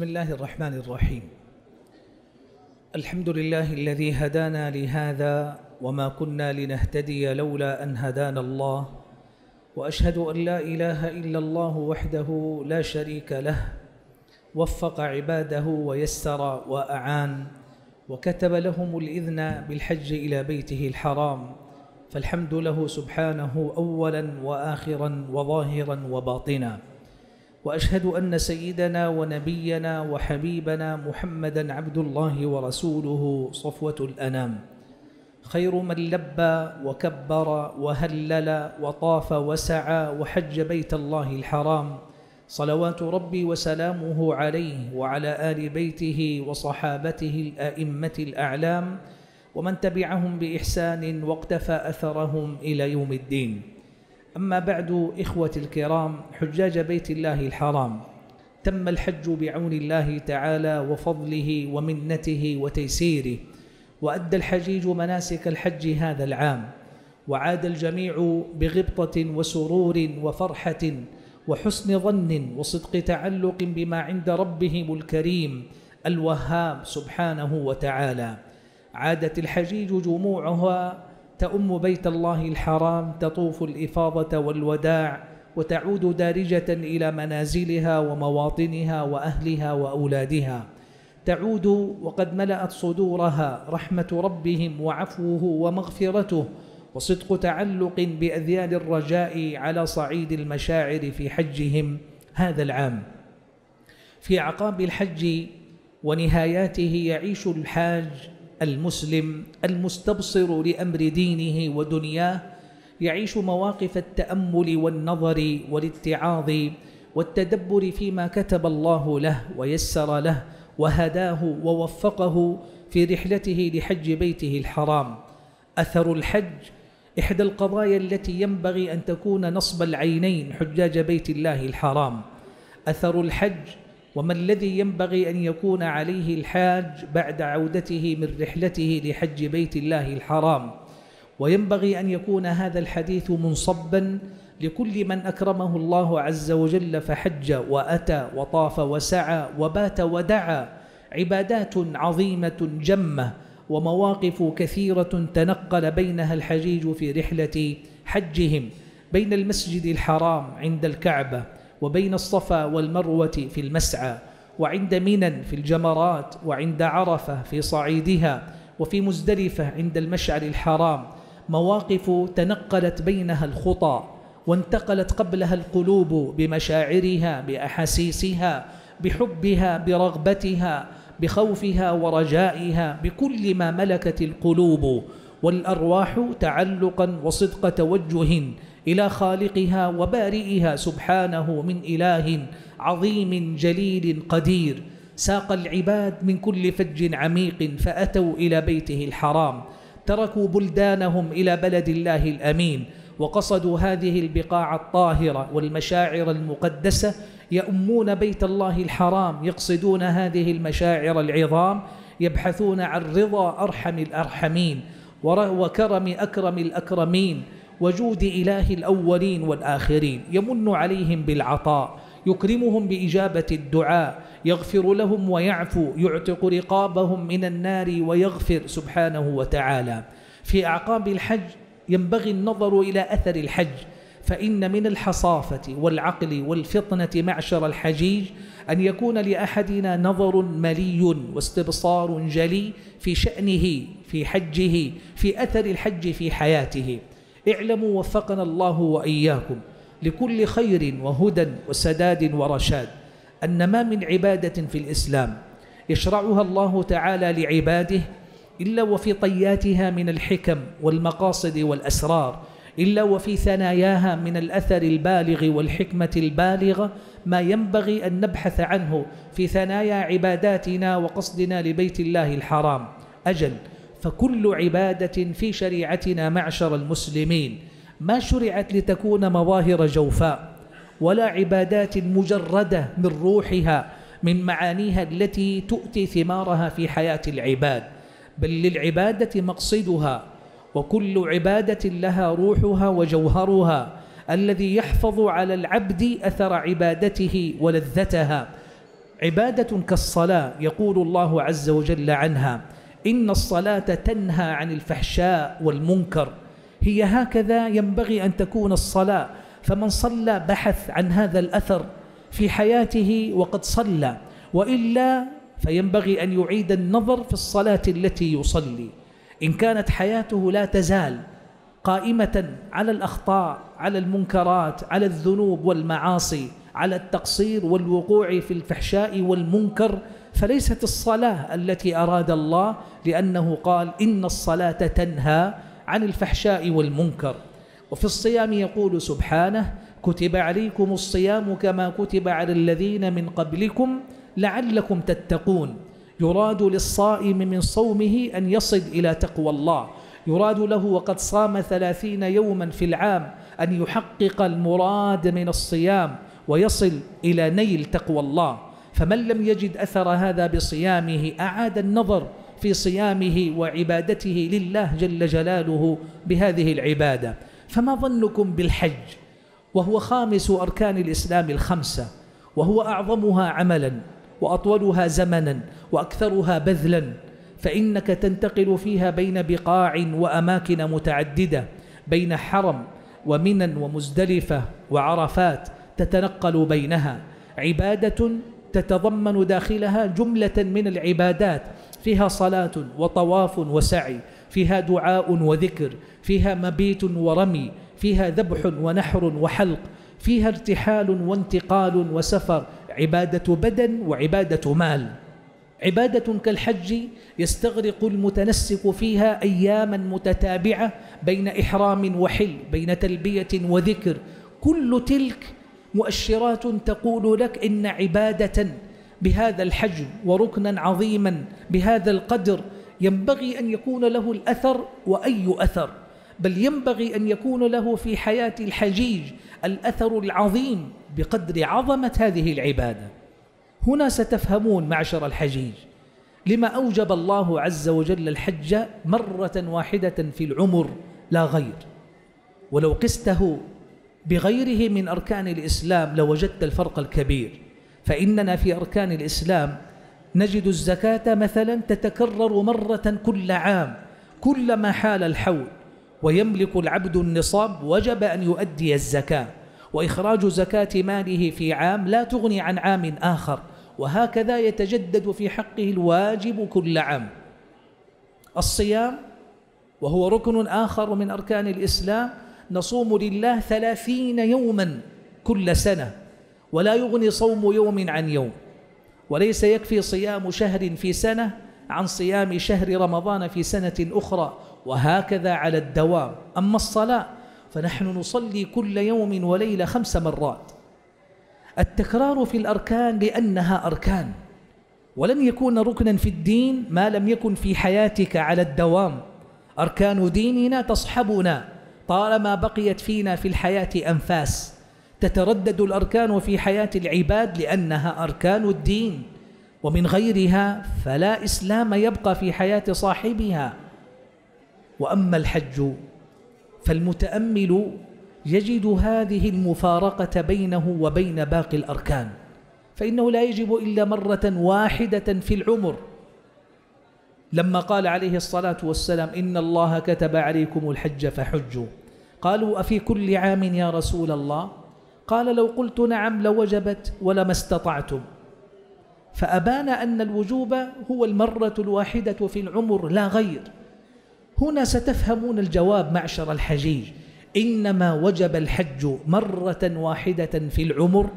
بسم الله الرحمن الرحيم الحمد لله الذي هدانا لهذا وما كنا لنهتدي لولا أن هدانا الله وأشهد أن لا إله إلا الله وحده لا شريك له وفق عباده ويسر وأعان وكتب لهم الإذن بالحج إلى بيته الحرام فالحمد له سبحانه أولا وآخرا وظاهرا وباطنا واشهد ان سيدنا ونبينا وحبيبنا محمدا عبد الله ورسوله صفوه الانام خير من لبى وكبر وهلل وطاف وسعى وحج بيت الله الحرام صلوات ربي وسلامه عليه وعلى ال بيته وصحابته الائمه الاعلام ومن تبعهم باحسان واقتفى اثرهم الى يوم الدين أما بعد إخوة الكرام حجاج بيت الله الحرام تم الحج بعون الله تعالى وفضله ومنته وتيسيره وأدى الحجيج مناسك الحج هذا العام وعاد الجميع بغبطة وسرور وفرحة وحسن ظن وصدق تعلق بما عند ربهم الكريم الوهاب سبحانه وتعالى عادت الحجيج جموعها تأم بيت الله الحرام تطوف الإفاضة والوداع وتعود دارجة إلى منازلها ومواطنها وأهلها وأولادها تعود وقد ملأت صدورها رحمة ربهم وعفوه ومغفرته وصدق تعلق بأذيال الرجاء على صعيد المشاعر في حجهم هذا العام في عقاب الحج ونهاياته يعيش الحاج المسلم المستبصر لأمر دينه ودنياه يعيش مواقف التأمل والنظر والاتعاظ والتدبر فيما كتب الله له ويسر له وهداه ووفقه في رحلته لحج بيته الحرام أثر الحج إحدى القضايا التي ينبغي أن تكون نصب العينين حجاج بيت الله الحرام أثر الحج وما الذي ينبغي أن يكون عليه الحاج بعد عودته من رحلته لحج بيت الله الحرام وينبغي أن يكون هذا الحديث منصبا لكل من أكرمه الله عز وجل فحج وأتى وطاف وسعى وبات ودعا عبادات عظيمة جمة ومواقف كثيرة تنقل بينها الحجيج في رحلة حجهم بين المسجد الحرام عند الكعبة وبين الصفا والمروة في المسعى وعند منى في الجمرات وعند عرفة في صعيدها وفي مزدلفة عند المشعر الحرام مواقف تنقلت بينها الخطى وانتقلت قبلها القلوب بمشاعرها بأحاسيسها بحبها برغبتها بخوفها ورجائها بكل ما ملكت القلوب والأرواح تعلقا وصدق توجه إلى خالقها وبارئها سبحانه من إله عظيم جليل قدير ساق العباد من كل فج عميق فأتوا إلى بيته الحرام تركوا بلدانهم إلى بلد الله الأمين وقصدوا هذه البقاع الطاهرة والمشاعر المقدسة يؤمون بيت الله الحرام يقصدون هذه المشاعر العظام يبحثون عن رضا أرحم الأرحمين وكرم أكرم الأكرمين وجود إله الأولين والآخرين يمن عليهم بالعطاء يكرمهم بإجابة الدعاء يغفر لهم ويعفو يعتق رقابهم من النار ويغفر سبحانه وتعالى في أعقاب الحج ينبغي النظر إلى أثر الحج فإن من الحصافة والعقل والفطنة معشر الحجيج أن يكون لأحدنا نظر ملي واستبصار جلي في شأنه في حجه في أثر الحج في حياته اعلموا وفقنا الله وإياكم لكل خير وهدى وسداد ورشاد أن ما من عبادة في الإسلام يشرعها الله تعالى لعباده إلا وفي طياتها من الحكم والمقاصد والأسرار إلا وفي ثناياها من الأثر البالغ والحكمة البالغة ما ينبغي أن نبحث عنه في ثنايا عباداتنا وقصدنا لبيت الله الحرام أجل فكل عبادة في شريعتنا معشر المسلمين ما شرعت لتكون مظاهر جوفاء ولا عبادات مجردة من روحها من معانيها التي تؤتي ثمارها في حياة العباد بل للعبادة مقصدها وكل عبادة لها روحها وجوهرها الذي يحفظ على العبد أثر عبادته ولذتها عبادة كالصلاة يقول الله عز وجل عنها إن الصلاة تنهى عن الفحشاء والمنكر هي هكذا ينبغي أن تكون الصلاة فمن صلى بحث عن هذا الأثر في حياته وقد صلى وإلا فينبغي أن يعيد النظر في الصلاة التي يصلي إن كانت حياته لا تزال قائمة على الأخطاء على المنكرات على الذنوب والمعاصي على التقصير والوقوع في الفحشاء والمنكر فليست الصلاة التي أراد الله لأنه قال إن الصلاة تنهى عن الفحشاء والمنكر وفي الصيام يقول سبحانه كتب عليكم الصيام كما كتب على الذين من قبلكم لعلكم تتقون يراد للصائم من صومه أن يصل إلى تقوى الله يراد له وقد صام ثلاثين يوما في العام أن يحقق المراد من الصيام ويصل إلى نيل تقوى الله فمن لم يجد أثر هذا بصيامه أعاد النظر في صيامه وعبادته لله جل جلاله بهذه العبادة فما ظنكم بالحج وهو خامس أركان الإسلام الخمسة وهو أعظمها عملا وأطولها زمنا وأكثرها بذلا فإنك تنتقل فيها بين بقاع وأماكن متعددة بين حرم ومنن ومزدلفة وعرفات تتنقل بينها عبادة تتضمن داخلها جملة من العبادات فيها صلاة وطواف وسعي فيها دعاء وذكر فيها مبيت ورمي فيها ذبح ونحر وحلق فيها ارتحال وانتقال وسفر عبادة بدن وعبادة مال عبادة كالحج يستغرق المتنسك فيها أياما متتابعة بين إحرام وحل بين تلبية وذكر كل تلك مؤشرات تقول لك إن عبادة بهذا الحجم وركنا عظيما بهذا القدر ينبغي أن يكون له الأثر وأي أثر بل ينبغي أن يكون له في حياة الحجيج الأثر العظيم بقدر عظمة هذه العبادة هنا ستفهمون معشر الحجيج لما أوجب الله عز وجل الحج مرة واحدة في العمر لا غير ولو قسته بغيره من أركان الإسلام لوجدت الفرق الكبير فإننا في أركان الإسلام نجد الزكاة مثلا تتكرر مرة كل عام كلما حال الحول ويملك العبد النصاب وجب أن يؤدي الزكاة وإخراج زكاة ماله في عام لا تغني عن عام آخر وهكذا يتجدد في حقه الواجب كل عام الصيام وهو ركن آخر من أركان الإسلام نصوم لله ثلاثين يوما كل سنة ولا يغني صوم يوم عن يوم وليس يكفي صيام شهر في سنة عن صيام شهر رمضان في سنة أخرى وهكذا على الدوام أما الصلاة فنحن نصلي كل يوم وليلة خمس مرات التكرار في الأركان لأنها أركان ولن يكون ركنا في الدين ما لم يكن في حياتك على الدوام أركان ديننا تصحبنا طالما بقيت فينا في الحياة أنفاس تتردد الأركان في حياة العباد لأنها أركان الدين ومن غيرها فلا إسلام يبقى في حياة صاحبها وأما الحج فالمتأمل يجد هذه المفارقة بينه وبين باقي الأركان فإنه لا يجب إلا مرة واحدة في العمر لما قال عليه الصلاة والسلام إن الله كتب عليكم الحج فحجوا قالوا أفي كل عام يا رسول الله قال لو قلت نعم لوجبت ولما استطعتم فأبان أن الوجوب هو المرة الواحدة في العمر لا غير هنا ستفهمون الجواب معشر الحجيج إنما وجب الحج مرة واحدة في العمر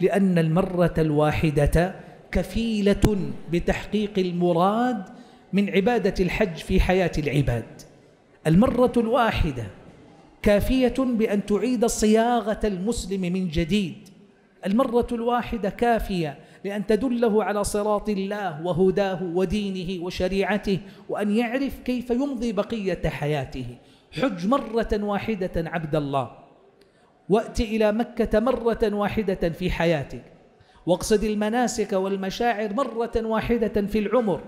لأن المرة الواحدة كفيلة بتحقيق المراد من عبادة الحج في حياة العباد المرة الواحدة كافية بأن تعيد صياغة المسلم من جديد المرة الواحدة كافية لأن تدله على صراط الله وهداه ودينه وشريعته وأن يعرف كيف يمضي بقية حياته حج مرة واحدة عبد الله وأت إلى مكة مرة واحدة في حياتك واقصد المناسك والمشاعر مرة واحدة في العمر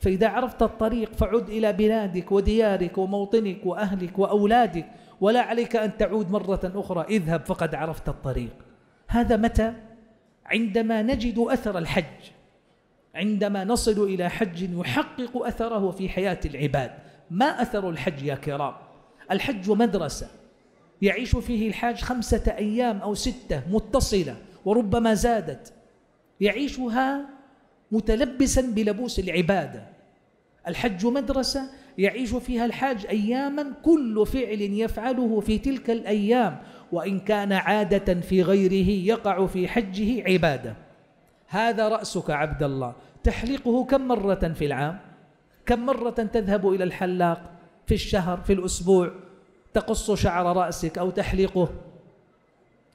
فإذا عرفت الطريق فعد إلى بلادك وديارك وموطنك وأهلك وأولادك ولا عليك أن تعود مرة أخرى اذهب فقد عرفت الطريق هذا متى؟ عندما نجد أثر الحج عندما نصل إلى حج يحقق أثره في حياة العباد ما أثر الحج يا كرام؟ الحج مدرسة يعيش فيه الحاج خمسة أيام أو ستة متصلة وربما زادت يعيشها متلبسا بلبوس العبادة الحج مدرسة يعيش فيها الحاج أياما كل فعل يفعله في تلك الأيام وإن كان عادة في غيره يقع في حجه عبادة هذا رأسك عبد الله تحلقه كم مرة في العام كم مرة تذهب إلى الحلاق في الشهر في الأسبوع تقص شعر رأسك أو تحلقه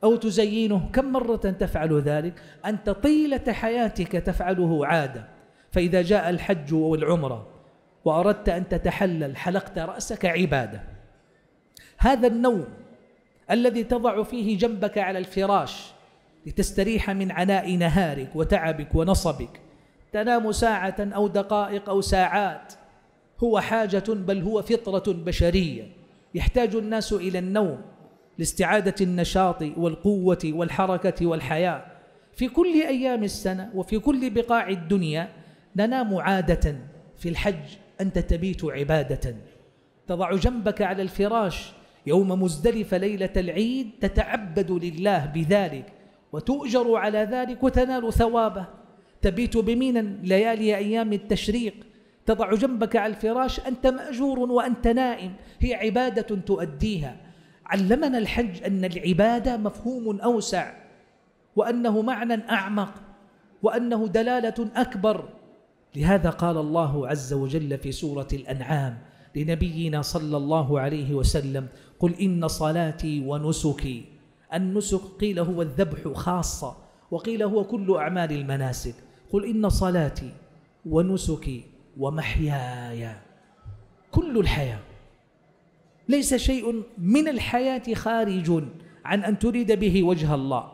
أو تزينه كم مرة تفعل ذلك أنت طيلة حياتك تفعله عادة فإذا جاء الحج والعمرة وأردت أن تتحلل حلقت رأسك عبادة هذا النوم الذي تضع فيه جنبك على الفراش لتستريح من عناء نهارك وتعبك ونصبك تنام ساعة أو دقائق أو ساعات هو حاجة بل هو فطرة بشرية يحتاج الناس إلى النوم لاستعادة النشاط والقوة والحركة والحياة في كل أيام السنة وفي كل بقاع الدنيا ننام عادة في الحج أنت تبيت عبادة تضع جنبك على الفراش يوم مزدلف ليلة العيد تتعبد لله بذلك وتؤجر على ذلك وتنال ثوابه تبيت بمينا ليالي أيام التشريق تضع جنبك على الفراش أنت مأجور وأنت نائم هي عبادة تؤديها علمنا الحج أن العبادة مفهوم أوسع وأنه معنى أعمق وأنه دلالة أكبر لهذا قال الله عز وجل في سورة الأنعام لنبينا صلى الله عليه وسلم قل إن صلاتي ونسكي النسك قيل هو الذبح خاصة وقيل هو كل أعمال المناسك قل إن صلاتي ونسكي ومحياي كل الحياة ليس شيء من الحياة خارج عن أن تريد به وجه الله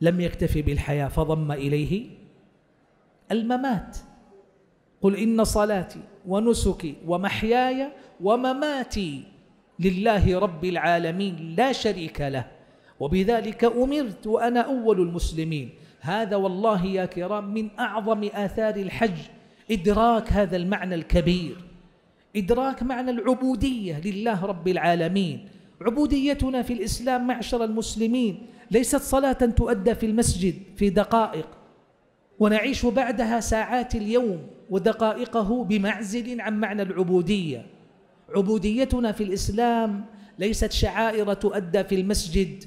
لم يكتف بالحياة فضم إليه الممات قل إن صلاتي ونسكي ومحياي ومماتي لله رب العالمين لا شريك له وبذلك أمرت وأنا أول المسلمين هذا والله يا كرام من أعظم آثار الحج إدراك هذا المعنى الكبير إدراك معنى العبودية لله رب العالمين عبوديتنا في الإسلام معشر المسلمين ليست صلاة تؤدى في المسجد في دقائق ونعيش بعدها ساعات اليوم ودقائقه بمعزل عن معنى العبودية عبوديتنا في الإسلام ليست شعائر تؤدى في المسجد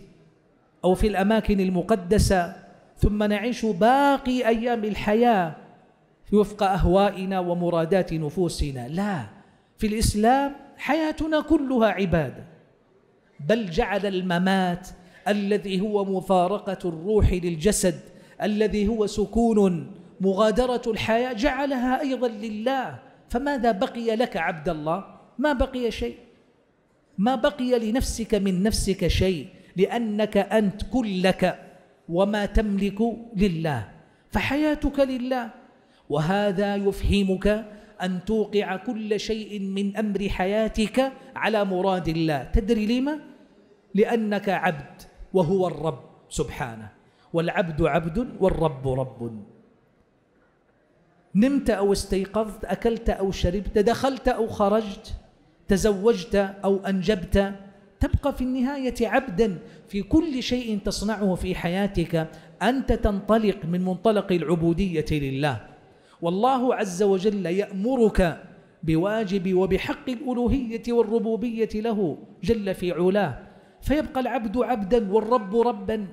أو في الأماكن المقدسة ثم نعيش باقي أيام الحياة وفق أهوائنا ومرادات نفوسنا لا في الإسلام حياتنا كلها عبادة بل جعل الممات الذي هو مفارقة الروح للجسد الذي هو سكون مغادرة الحياة جعلها أيضا لله فماذا بقي لك عبد الله ما بقي شيء ما بقي لنفسك من نفسك شيء لأنك أنت كلك وما تملك لله فحياتك لله وهذا يفهمك أن توقع كل شيء من أمر حياتك على مراد الله تدري لما؟ لأنك عبد وهو الرب سبحانه والعبد عبد والرب رب نمت أو استيقظت أكلت أو شربت دخلت أو خرجت تزوجت أو أنجبت تبقى في النهاية عبدا في كل شيء تصنعه في حياتك أنت تنطلق من منطلق العبودية لله والله عز وجل يأمرك بواجب وبحق الألوهية والربوبية له جل في علاه فيبقى العبد عبدا والرب ربا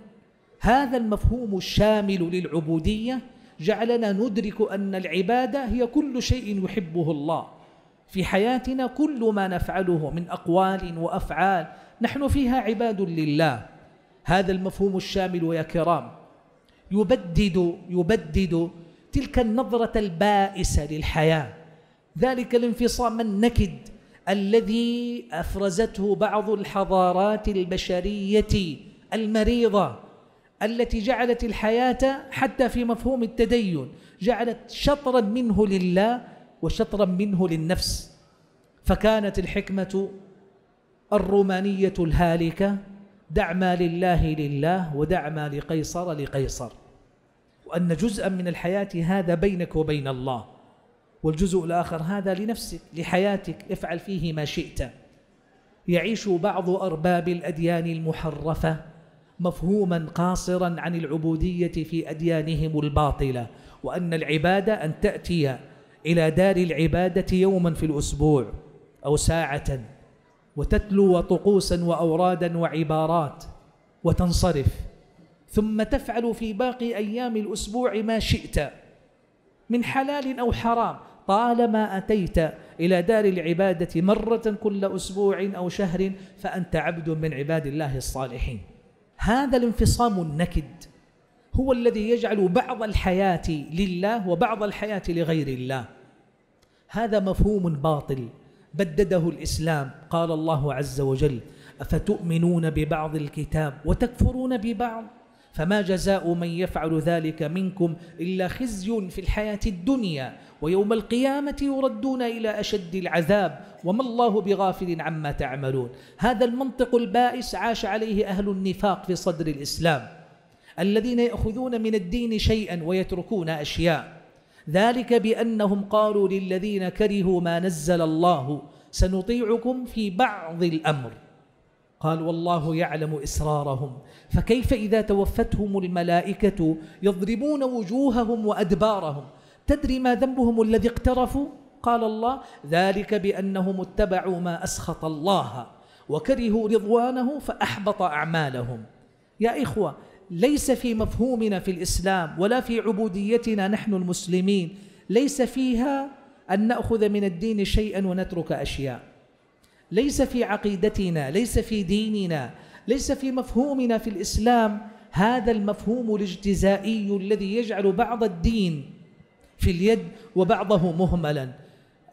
هذا المفهوم الشامل للعبودية جعلنا ندرك أن العبادة هي كل شيء يحبه الله في حياتنا كل ما نفعله من أقوال وأفعال نحن فيها عباد لله هذا المفهوم الشامل يا كرام يبدد يبدد تلك النظرة البائسة للحياة ذلك الانفصام النكد الذي أفرزته بعض الحضارات البشرية المريضة التي جعلت الحياة حتى في مفهوم التدين جعلت شطرا منه لله وشطرا منه للنفس فكانت الحكمة الرومانية الهالكة دع ما لله لله ودع ما لقيصر لقيصر وأن جزءا من الحياة هذا بينك وبين الله والجزء الآخر هذا لنفسك لحياتك افعل فيه ما شئت يعيش بعض أرباب الأديان المحرفة مفهوما قاصرا عن العبودية في أديانهم الباطلة وأن العبادة أن تأتي إلى دار العبادة يوما في الأسبوع أو ساعة وتتلو طقوسا وأورادا وعبارات وتنصرف ثم تفعل في باقي أيام الأسبوع ما شئت من حلال أو حرام طالما أتيت إلى دار العبادة مرة كل أسبوع أو شهر فأنت عبد من عباد الله الصالحين هذا الانفصام النكد هو الذي يجعل بعض الحياة لله وبعض الحياة لغير الله هذا مفهوم باطل بدده الإسلام قال الله عز وجل أفتؤمنون ببعض الكتاب وتكفرون ببعض فما جزاء من يفعل ذلك منكم إلا خزي في الحياة الدنيا ويوم القيامة يردون إلى أشد العذاب وما الله بغافل عما تعملون هذا المنطق البائس عاش عليه أهل النفاق في صدر الإسلام الذين يأخذون من الدين شيئا ويتركون أشياء ذلك بأنهم قالوا للذين كرهوا ما نزل الله سنطيعكم في بعض الأمر قال والله يعلم إسرارهم فكيف إذا توفتهم الملائكة يضربون وجوههم وأدبارهم تدري ما ذنبهم الذي اقترفوا قال الله ذلك بأنهم اتبعوا ما أسخط الله وكرهوا رضوانه فأحبط أعمالهم يا إخوة ليس في مفهومنا في الإسلام ولا في عبوديتنا نحن المسلمين ليس فيها أن نأخذ من الدين شيئا ونترك أشياء ليس في عقيدتنا ليس في ديننا ليس في مفهومنا في الإسلام هذا المفهوم الاجتزائي الذي يجعل بعض الدين في اليد وبعضه مهملا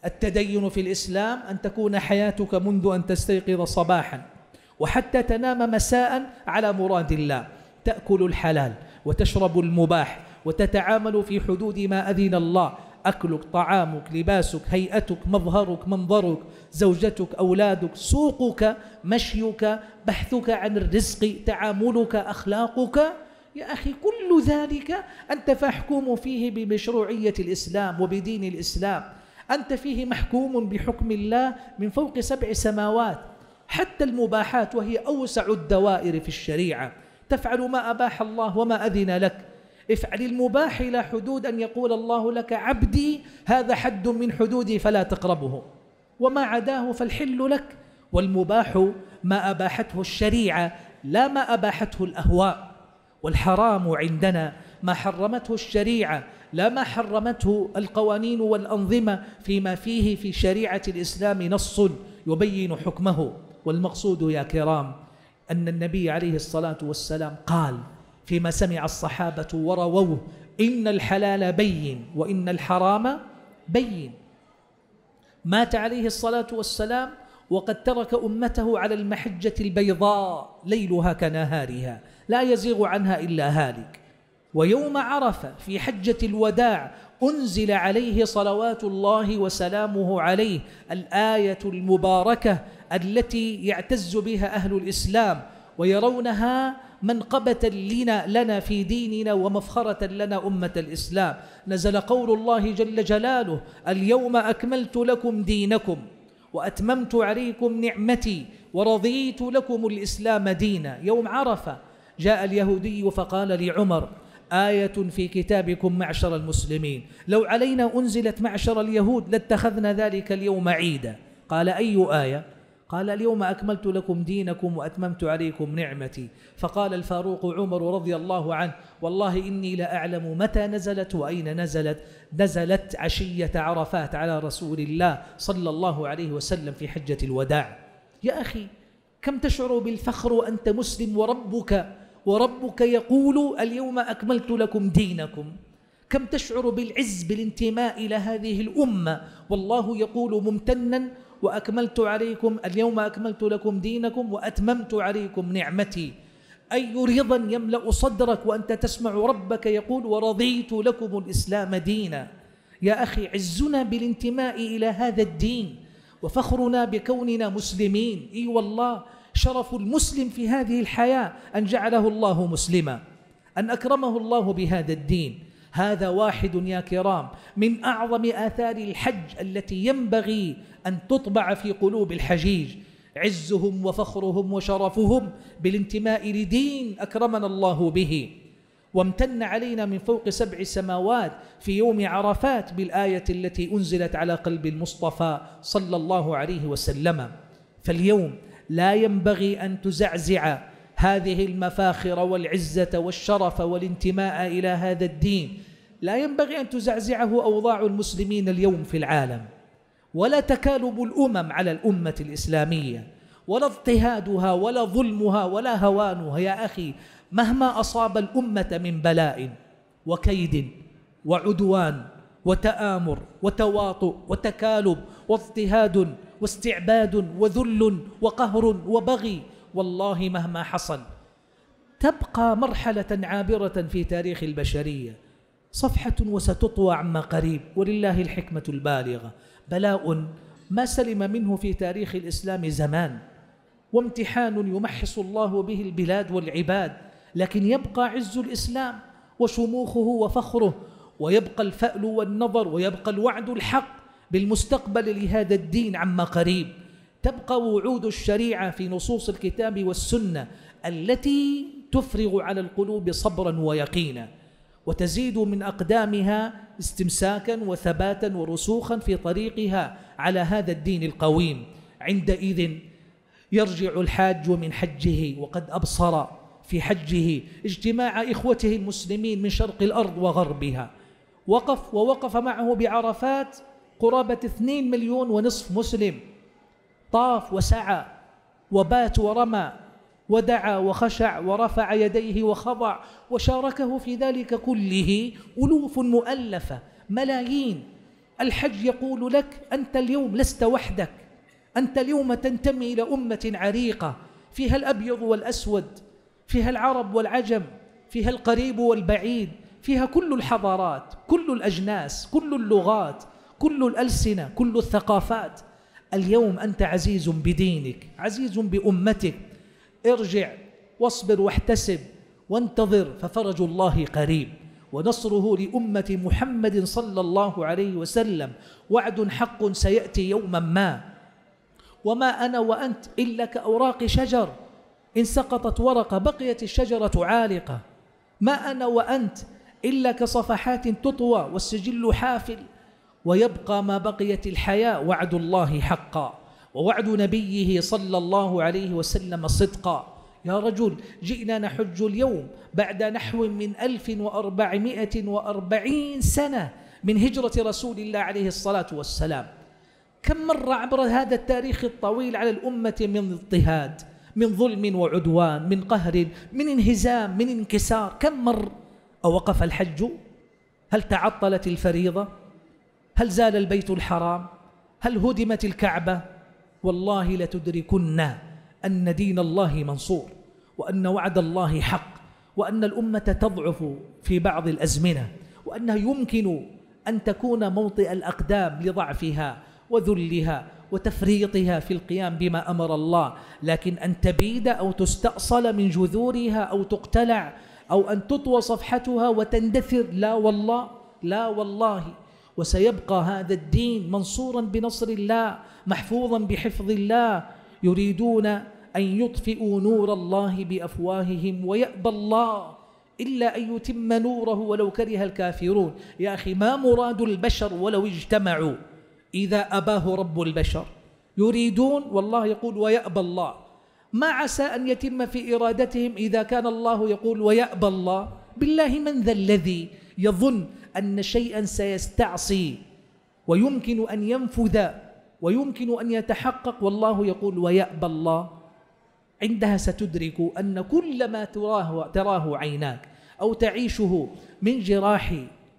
التدين في الإسلام أن تكون حياتك منذ أن تستيقظ صباحا وحتى تنام مساء على مراد الله تأكل الحلال وتشرب المباح وتتعامل في حدود ما أذن الله أكلك طعامك لباسك هيئتك مظهرك منظرك زوجتك أولادك سوقك مشيك بحثك عن الرزق تعاملك أخلاقك يا أخي كل ذلك أنت فاحكوم فيه بمشروعية الإسلام وبدين الإسلام أنت فيه محكوم بحكم الله من فوق سبع سماوات حتى المباحات وهي أوسع الدوائر في الشريعة تفعل ما أباح الله وما أذن لك افعل المباح إلى حدود أن يقول الله لك عبدي هذا حد من حدودي فلا تقربه وما عداه فالحل لك والمباح ما أباحته الشريعة لا ما أباحته الأهواء والحرام عندنا ما حرمته الشريعة لا ما حرمته القوانين والأنظمة فيما فيه في شريعة الإسلام نص يبين حكمه والمقصود يا كرام أن النبي عليه الصلاة والسلام قال فيما سمع الصحابة ورووه إن الحلال بين وإن الحرام بين مات عليه الصلاة والسلام وقد ترك أمته على المحجة البيضاء ليلها كنهارها لا يزيغ عنها إلا هالك ويوم عرفة في حجة الوداع أنزل عليه صلوات الله وسلامه عليه الآية المباركة التي يعتز بها أهل الإسلام ويرونها منقبة لنا لنا في ديننا ومفخرة لنا أمة الإسلام نزل قول الله جل جلاله اليوم أكملت لكم دينكم وأتممت عليكم نعمتي ورضيت لكم الإسلام دينا يوم عرفة جاء اليهودي فقال لعمر آية في كتابكم معشر المسلمين لو علينا أنزلت معشر اليهود لاتخذنا ذلك اليوم عيدا قال أي آية قال اليوم أكملت لكم دينكم وأتممت عليكم نعمتي فقال الفاروق عمر رضي الله عنه والله إني لأعلم متى نزلت وأين نزلت نزلت عشية عرفات على رسول الله صلى الله عليه وسلم في حجة الوداع يا أخي كم تشعر بالفخر وأنت مسلم وربك وربك يقول اليوم أكملت لكم دينكم كم تشعر بالعز بالانتماء إلى هذه الأمة والله يقول ممتنا وأكملت عليكم اليوم أكملت لكم دينكم وأتممت عليكم نعمتي أي رضا يملأ صدرك وأنت تسمع ربك يقول ورضيت لكم الإسلام دينا يا أخي عزنا بالانتماء إلى هذا الدين وفخرنا بكوننا مسلمين اي أيوة والله شرف المسلم في هذه الحياة أن جعله الله مسلما أن أكرمه الله بهذا الدين هذا واحد يا كرام من أعظم آثار الحج التي ينبغي أن تطبع في قلوب الحجيج عزهم وفخرهم وشرفهم بالانتماء لدين أكرمنا الله به وامتن علينا من فوق سبع سماوات في يوم عرفات بالآية التي أنزلت على قلب المصطفى صلى الله عليه وسلم فاليوم لا ينبغي أن تزعزع هذه المفاخر والعزة والشرف والانتماء إلى هذا الدين لا ينبغي أن تزعزعه أوضاع المسلمين اليوم في العالم ولا تكالب الأمم على الأمة الإسلامية ولا اضطهادها ولا ظلمها ولا هوانها يا أخي مهما أصاب الأمة من بلاء وكيد وعدوان وتآمر وتواطؤ وتكالب واضطهاد واستعباد وذل وقهر وبغي والله مهما حصل تبقى مرحلة عابرة في تاريخ البشرية صفحة وستطوى عما قريب ولله الحكمة البالغة بلاء ما سلم منه في تاريخ الإسلام زمان وامتحان يمحص الله به البلاد والعباد لكن يبقى عز الإسلام وشموخه وفخره ويبقى الفأل والنظر ويبقى الوعد الحق بالمستقبل لهذا الدين عما قريب تبقى وعود الشريعة في نصوص الكتاب والسنة التي تفرغ على القلوب صبرا ويقينا وتزيد من أقدامها استمساكا وثباتا ورسوخا في طريقها على هذا الدين القويم عندئذ يرجع الحاج من حجه وقد أبصر في حجه اجتماع إخوته المسلمين من شرق الأرض وغربها وقف ووقف معه بعرفات قرابة اثنين مليون ونصف مسلم طاف وسعى وبات ورمى ودعا وخشع ورفع يديه وخضع وشاركه في ذلك كله ألوف مؤلفة ملايين الحج يقول لك أنت اليوم لست وحدك أنت اليوم تنتمي إلى أمة عريقة فيها الأبيض والأسود فيها العرب والعجم فيها القريب والبعيد فيها كل الحضارات كل الأجناس كل اللغات كل الألسنة كل الثقافات اليوم أنت عزيز بدينك عزيز بأمتك ارجع واصبر واحتسب وانتظر ففرج الله قريب ونصره لأمة محمد صلى الله عليه وسلم وعد حق سيأتي يوما ما وما أنا وأنت إلا كأوراق شجر إن سقطت ورقة بقيت الشجرة عالقة ما أنا وأنت إلا كصفحات تطوى والسجل حافل ويبقى ما بقيت الحياة وعد الله حقا ووعد نبيه صلى الله عليه وسلم صدقا يا رجل جئنا نحج اليوم بعد نحو من ألف وأربعمائة وأربعين سنة من هجرة رسول الله عليه الصلاة والسلام كم مرة عبر هذا التاريخ الطويل على الأمة من اضطهاد من ظلم وعدوان من قهر من انهزام من انكسار كم مر أوقف الحج هل تعطلت الفريضة هل زال البيت الحرام هل هدمت الكعبة والله لتدركن أن دين الله منصور وأن وعد الله حق وأن الأمة تضعف في بعض الأزمنة وأنها يمكن أن تكون موطئ الأقدام لضعفها وذلها وتفريطها في القيام بما أمر الله لكن أن تبيد أو تستأصل من جذورها أو تقتلع أو أن تطوى صفحتها وتندثر لا والله لا والله وسيبقى هذا الدين منصورا بنصر الله محفوظا بحفظ الله يريدون أن يطفئوا نور الله بأفواههم ويأبى الله إلا أن يتم نوره ولو كره الكافرون يا أخي ما مراد البشر ولو اجتمعوا إذا أباه رب البشر يريدون والله يقول ويأبى الله ما عسى أن يتم في إرادتهم إذا كان الله يقول ويأبى الله بالله من ذا الذي يظن أن شيئا سيستعصي ويمكن أن ينفذ ويمكن أن يتحقق والله يقول ويأبى الله عندها ستدرك أن كل ما تراه, تراه عيناك أو تعيشه من جراح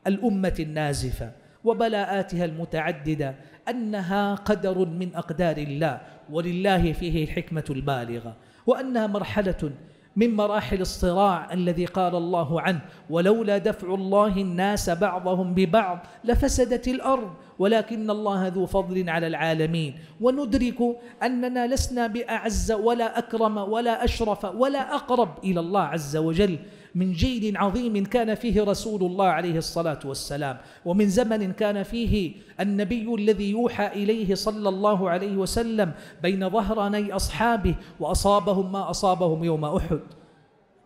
الأمة النازفة وبلاءاتها المتعددة أنها قدر من أقدار الله ولله فيه الحكمة البالغة وأنها مرحلة من مراحل الصراع الذي قال الله عنه ولولا دفع الله الناس بعضهم ببعض لفسدت الأرض ولكن الله ذو فضل على العالمين وندرك أننا لسنا بأعز ولا أكرم ولا أشرف ولا أقرب إلى الله عز وجل من جيل عظيم كان فيه رسول الله عليه الصلاة والسلام ومن زمن كان فيه النبي الذي يوحى إليه صلى الله عليه وسلم بين ظهراني أصحابه وأصابهم ما أصابهم يوم أحد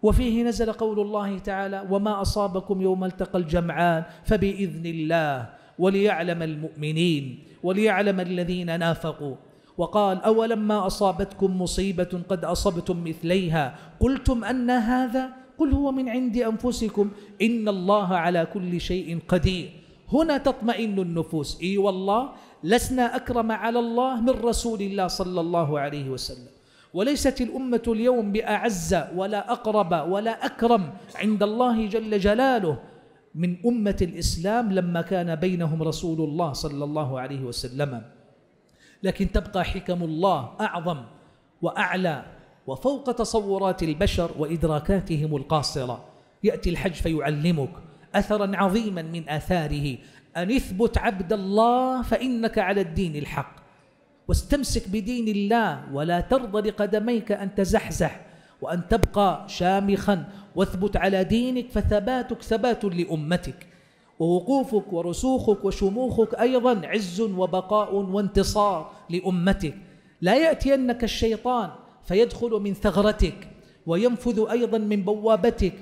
وفيه نزل قول الله تعالى وما أصابكم يوم التقى الجمعان فبإذن الله وليعلم المؤمنين وليعلم الذين نافقوا وقال أولما أصابتكم مصيبة قد أصبتم مثليها قلتم أن هذا قل هو من عند أنفسكم إن الله على كل شيء قدير هنا تطمئن النفوس اي والله لسنا اكرم على الله من رسول الله صلى الله عليه وسلم وليست الامه اليوم باعز ولا اقرب ولا اكرم عند الله جل جلاله من امه الاسلام لما كان بينهم رسول الله صلى الله عليه وسلم لكن تبقى حكم الله اعظم واعلى وفوق تصورات البشر وإدراكاتهم القاصرة يأتي الحج فيعلمك أثرا عظيما من آثاره أن اثبت عبد الله فإنك على الدين الحق واستمسك بدين الله ولا ترضى لقدميك أن تزحزح وأن تبقى شامخا واثبت على دينك فثباتك ثبات لأمتك ووقوفك ورسوخك وشموخك أيضا عز وبقاء وانتصار لأمتك لا يأتي أنك الشيطان فيدخل من ثغرتك وينفذ أيضا من بوابتك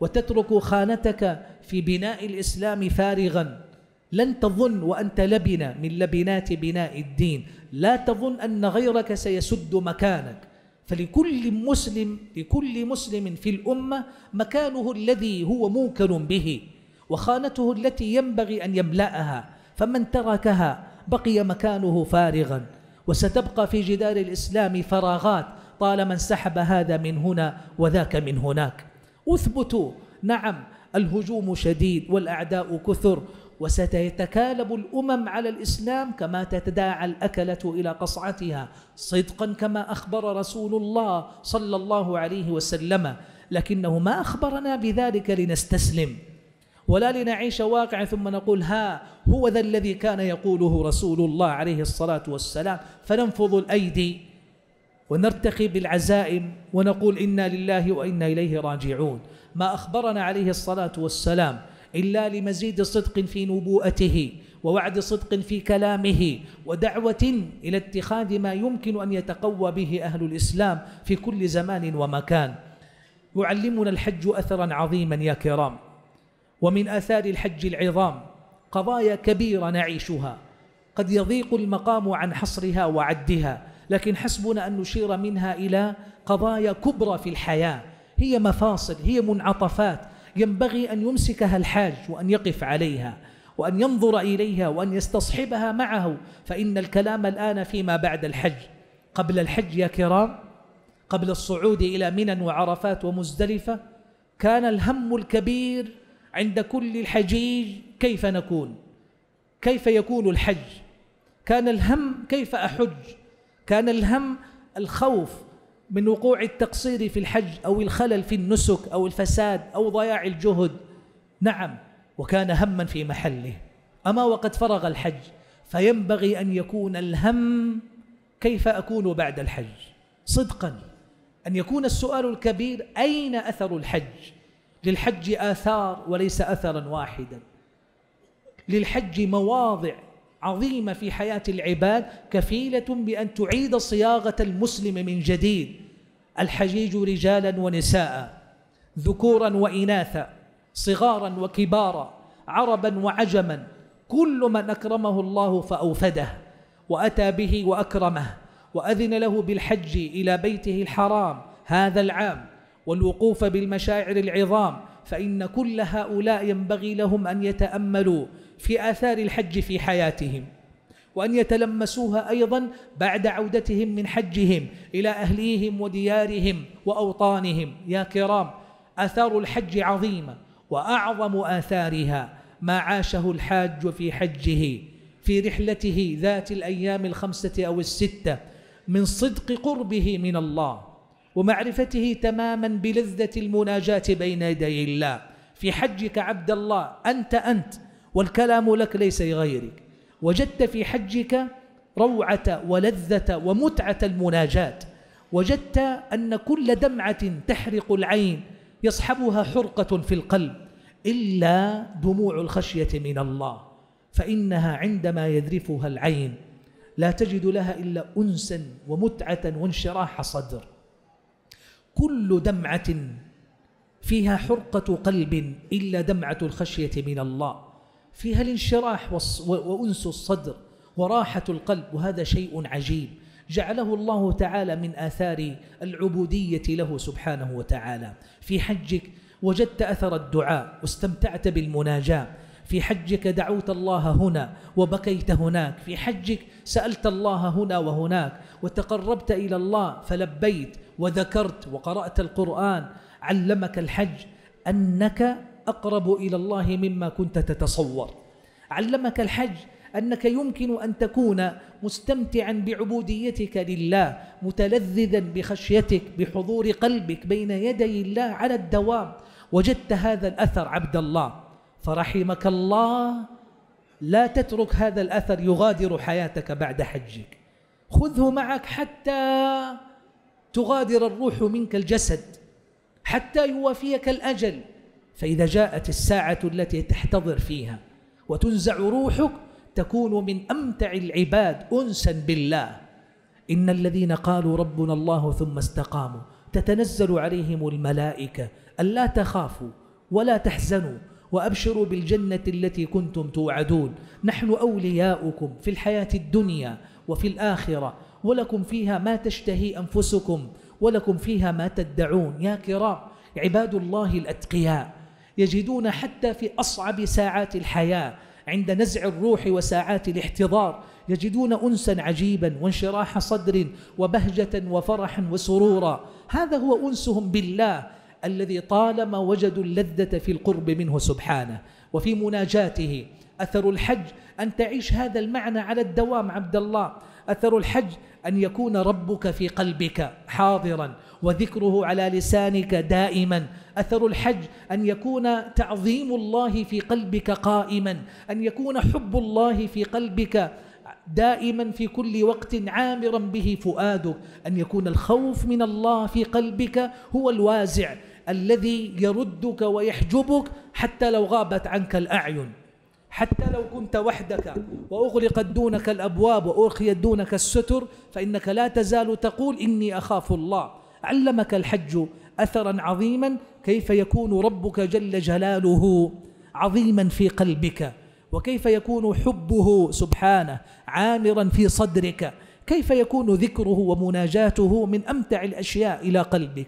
وتترك خانتك في بناء الإسلام فارغا لن تظن وأنت لبنة من لبنات بناء الدين لا تظن أن غيرك سيسد مكانك فلكل مسلم لكل مسلم في الأمة مكانه الذي هو موكل به وخانته التي ينبغي أن يملأها فمن تركها بقي مكانه فارغا وستبقى في جدار الإسلام فراغات طالما انسحب هذا من هنا وذاك من هناك اثبتوا نعم الهجوم شديد والأعداء كثر وستتكالب الأمم على الإسلام كما تتداعى الأكلة إلى قصعتها صدقا كما أخبر رسول الله صلى الله عليه وسلم لكنه ما أخبرنا بذلك لنستسلم ولا لنعيش واقعا ثم نقول ها هو ذا الذي كان يقوله رسول الله عليه الصلاة والسلام فننفض الأيدي ونرتقي بالعزائم ونقول إنا لله وإنا إليه راجعون ما أخبرنا عليه الصلاة والسلام إلا لمزيد صدق في نبوءته ووعد صدق في كلامه ودعوة إلى اتخاذ ما يمكن أن يتقوى به أهل الإسلام في كل زمان ومكان يعلمنا الحج أثرا عظيما يا كرام ومن آثار الحج العظام قضايا كبيرة نعيشها قد يضيق المقام عن حصرها وعدها لكن حسبنا أن نشير منها إلى قضايا كبرى في الحياة هي مفاصل هي منعطفات ينبغي أن يمسكها الحاج وأن يقف عليها وأن ينظر إليها وأن يستصحبها معه فإن الكلام الآن فيما بعد الحج قبل الحج يا كرام قبل الصعود إلى منى وعرفات ومزدلفة كان الهم الكبير عند كل الحجيج كيف نكون كيف يكون الحج كان الهم كيف أحج كان الهم الخوف من وقوع التقصير في الحج أو الخلل في النسك أو الفساد أو ضياع الجهد نعم وكان هما في محله أما وقد فرغ الحج فينبغي أن يكون الهم كيف أكون بعد الحج صدقا أن يكون السؤال الكبير أين أثر الحج للحج آثار وليس أثرا واحدا للحج مواضع عظيمة في حياة العباد كفيلة بأن تعيد صياغة المسلم من جديد الحجيج رجالا ونساء ذكورا وإناثا صغارا وكبارا عربا وعجما كل من أكرمه الله فأوفده وأتى به وأكرمه وأذن له بالحج إلى بيته الحرام هذا العام والوقوف بالمشاعر العظام فإن كل هؤلاء ينبغي لهم أن يتأملوا في آثار الحج في حياتهم وأن يتلمسوها أيضا بعد عودتهم من حجهم إلى أهليهم وديارهم وأوطانهم يا كرام آثار الحج عظيمة وأعظم آثارها ما عاشه الحاج في حجه في رحلته ذات الأيام الخمسة أو الستة من صدق قربه من الله ومعرفته تماما بلذة المناجاة بين يدي الله في حجك عبد الله أنت أنت والكلام لك ليس غيرك وجدت في حجك روعة ولذة ومتعة المناجاة وجدت أن كل دمعة تحرق العين يصحبها حرقة في القلب إلا دموع الخشية من الله فإنها عندما يذرفها العين لا تجد لها إلا أنسا ومتعة وانشراح صدر كل دمعة فيها حرقة قلب إلا دمعة الخشية من الله فيها الانشراح وأنس الصدر وراحة القلب وهذا شيء عجيب جعله الله تعالى من آثار العبودية له سبحانه وتعالى في حجك وجدت أثر الدعاء واستمتعت بالمناجاة في حجك دعوت الله هنا وبكيت هناك في حجك سألت الله هنا وهناك وتقربت إلى الله فلبيت وذكرت وقرأت القرآن علمك الحج أنك أقرب إلى الله مما كنت تتصور علمك الحج أنك يمكن أن تكون مستمتعا بعبوديتك لله متلذذا بخشيتك بحضور قلبك بين يدي الله على الدوام وجدت هذا الأثر عبد الله فرحمك الله لا تترك هذا الأثر يغادر حياتك بعد حجك خذه معك حتى تغادر الروح منك الجسد حتى يوافيك الأجل فإذا جاءت الساعة التي تحتضر فيها وتنزع روحك تكون من أمتع العباد أنسا بالله إن الذين قالوا ربنا الله ثم استقاموا تتنزل عليهم الملائكة ألا تخافوا ولا تحزنوا وأبشروا بالجنة التي كنتم توعدون نحن أولياؤكم في الحياة الدنيا وفي الآخرة ولكم فيها ما تشتهي أنفسكم ولكم فيها ما تدعون يا كرام عباد الله الأتقياء يجدون حتى في أصعب ساعات الحياة عند نزع الروح وساعات الاحتضار يجدون أنسا عجيبا وانشراح صدر وبهجة وفرحا وسرورا هذا هو أنسهم بالله الذي طالما وجدوا اللذة في القرب منه سبحانه وفي مناجاته أثر الحج أن تعيش هذا المعنى على الدوام عبد الله أثر الحج أن يكون ربك في قلبك حاضرا وذكره على لسانك دائما أثر الحج أن يكون تعظيم الله في قلبك قائما أن يكون حب الله في قلبك دائما في كل وقت عامرا به فؤادك أن يكون الخوف من الله في قلبك هو الوازع الذي يردك ويحجبك حتى لو غابت عنك الأعين حتى لو كنت وحدك وأغلقت دونك الأبواب وأرخيت دونك الستر فإنك لا تزال تقول إني أخاف الله علمك الحج أثرا عظيما كيف يكون ربك جل جلاله عظيما في قلبك وكيف يكون حبه سبحانه عامرا في صدرك كيف يكون ذكره ومناجاته من أمتع الأشياء إلى قلبك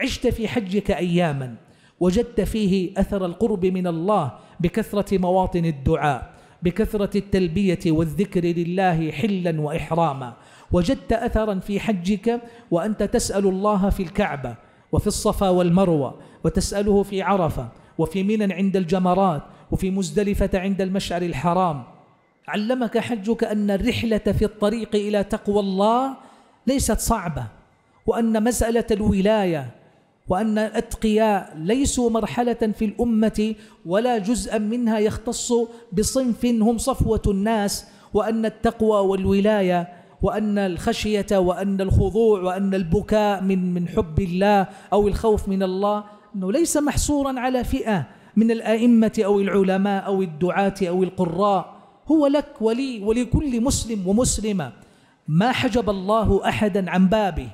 عشت في حجك أياما وجدت فيه أثر القرب من الله بكثرة مواطن الدعاء بكثرة التلبية والذكر لله حلا وإحراما وجدت أثرا في حجك وأنت تسأل الله في الكعبة وفي الصفا والمروة وتسأله في عرفة وفي منى عند الجمرات وفي مزدلفة عند المشعر الحرام علمك حجك أن الرحلة في الطريق إلى تقوى الله ليست صعبة وأن مسألة الولاية وأن الأتقياء ليسوا مرحلة في الأمة ولا جزءا منها يختص بصنف هم صفوة الناس وأن التقوى والولاية وأن الخشية وأن الخضوع وأن البكاء من من حب الله أو الخوف من الله أنه ليس محصورا على فئة من الأئمة أو العلماء أو الدعاة أو القراء هو لك ولي ولكل مسلم ومسلمة ما حجب الله أحدا عن بابه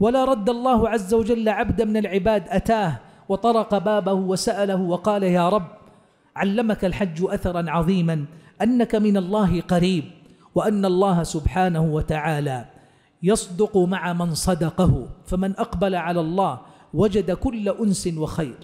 ولا رد الله عز وجل عبدا من العباد أتاه وطرق بابه وسأله وقال يا رب علمك الحج أثرا عظيما أنك من الله قريب وأن الله سبحانه وتعالى يصدق مع من صدقه فمن أقبل على الله وجد كل أنس وخير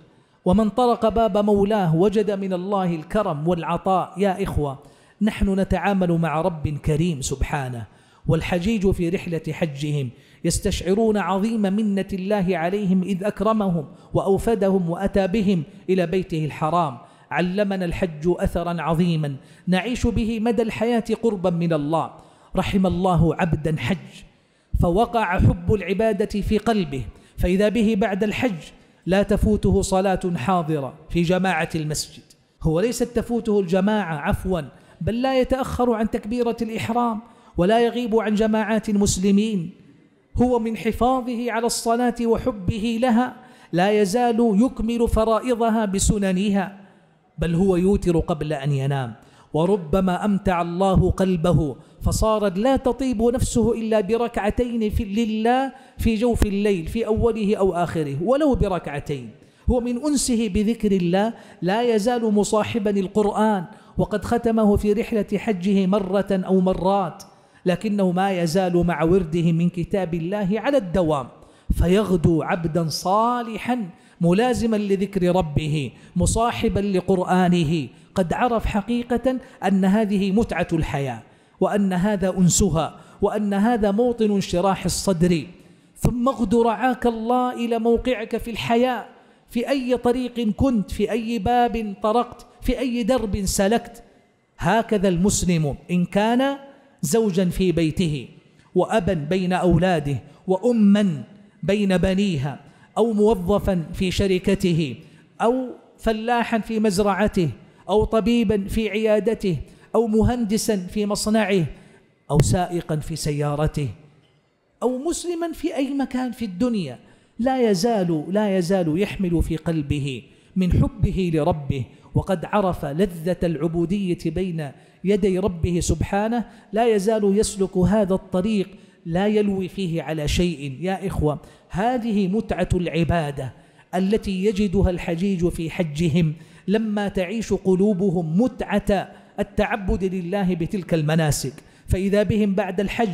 ومن طرق باب مولاه وجد من الله الكرم والعطاء يا إخوة نحن نتعامل مع رب كريم سبحانه والحجيج في رحلة حجهم يستشعرون عظيم منة الله عليهم إذ أكرمهم وأوفدهم وأتى بهم إلى بيته الحرام علمنا الحج أثرا عظيما نعيش به مدى الحياة قربا من الله رحم الله عبدا حج فوقع حب العبادة في قلبه فإذا به بعد الحج لا تفوته صلاة حاضرة في جماعة المسجد هو ليست تفوته الجماعة عفوا بل لا يتأخر عن تكبيرة الإحرام ولا يغيب عن جماعات المسلمين هو من حفاظه على الصلاة وحبه لها لا يزال يكمل فرائضها بسننها بل هو يوتر قبل أن ينام وربما أمتع الله قلبه فصارت لا تطيب نفسه إلا بركعتين في لله في جوف الليل في أوله أو آخره ولو بركعتين هو من أنسه بذكر الله لا يزال مصاحبا القرآن وقد ختمه في رحلة حجه مرة أو مرات لكنه ما يزال مع ورده من كتاب الله على الدوام فيغدو عبدا صالحا ملازما لذكر ربه مصاحبا لقرآنه قد عرف حقيقة أن هذه متعة الحياة وأن هذا أنسها وأن هذا موطن انشراح الصدر ثم اغدو رعاك الله إلى موقعك في الحياة في أي طريق كنت في أي باب طرقت في أي درب سلكت هكذا المسلم إن كان زوجا في بيته وأبا بين أولاده وأما بين بنيها أو موظفا في شركته أو فلاحا في مزرعته أو طبيبا في عيادته أو مهندسا في مصنعه أو سائقا في سيارته أو مسلما في أي مكان في الدنيا لا يزال لا يزال يحمل في قلبه من حبه لربه وقد عرف لذة العبودية بين يدي ربه سبحانه لا يزال يسلك هذا الطريق لا يلوي فيه على شيء يا إخوة هذه متعة العبادة التي يجدها الحجيج في حجهم لما تعيش قلوبهم متعة التعبد لله بتلك المناسك فإذا بهم بعد الحج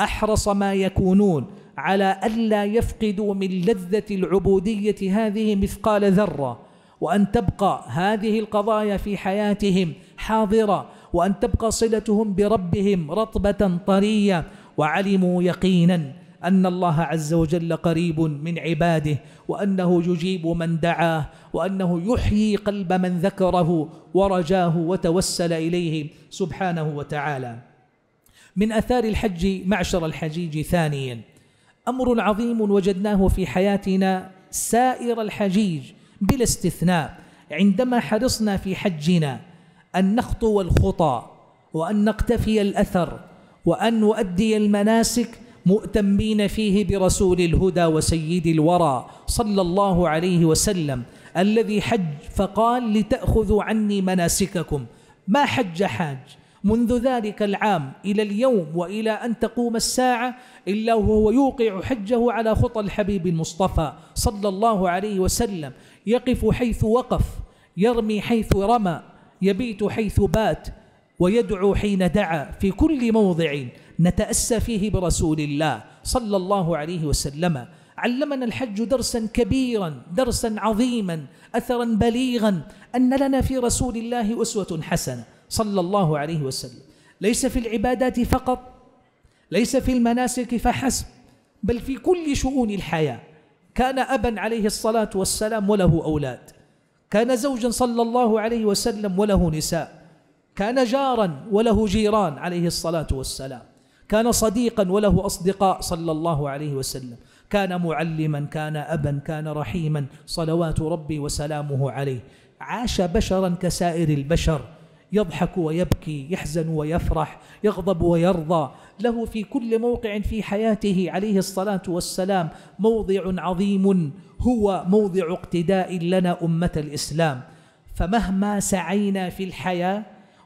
أحرص ما يكونون على ألا يفقدوا من لذة العبودية هذه مثقال ذرة وأن تبقى هذه القضايا في حياتهم حاضرة وأن تبقى صلتهم بربهم رطبة طرية وعلموا يقينا أن الله عز وجل قريب من عباده وأنه يجيب من دعاه وأنه يحيي قلب من ذكره ورجاه وتوسل إليه سبحانه وتعالى من أثار الحج معشر الحجيج ثانيا أمر عظيم وجدناه في حياتنا سائر الحجيج بلا استثناء عندما حرصنا في حجنا أن نخطو الخطى وأن نقتفي الأثر وأن نؤدي المناسك مؤتمين فيه برسول الهدى وسيد الورى صلى الله عليه وسلم الذي حج فقال لتأخذوا عني مناسككم ما حج حاج منذ ذلك العام إلى اليوم وإلى أن تقوم الساعة إلا وهو يوقع حجه على خطى الحبيب المصطفى صلى الله عليه وسلم يقف حيث وقف يرمي حيث رمى يبيت حيث بات ويدعو حين دعا في كل موضع نتأسى فيه برسول الله صلى الله عليه وسلم علمنا الحج درسا كبيرا درسا عظيما أثرا بليغا أن لنا في رسول الله أسوة حسنة صلى الله عليه وسلم ليس في العبادات فقط ليس في المناسك فحسب بل في كل شؤون الحياة كان أبا عليه الصلاة والسلام وله أولاد كان زوجا صلى الله عليه وسلم وله نساء كان جارا وله جيران عليه الصلاة والسلام كان صديقا وله أصدقاء صلى الله عليه وسلم كان معلما كان أبا كان رحيما صلوات ربي وسلامه عليه عاش بشرا كسائر البشر يضحك ويبكي يحزن ويفرح يغضب ويرضى له في كل موقع في حياته عليه الصلاة والسلام موضع عظيم هو موضع اقتداء لنا أمة الإسلام فمهما سعينا في الحياة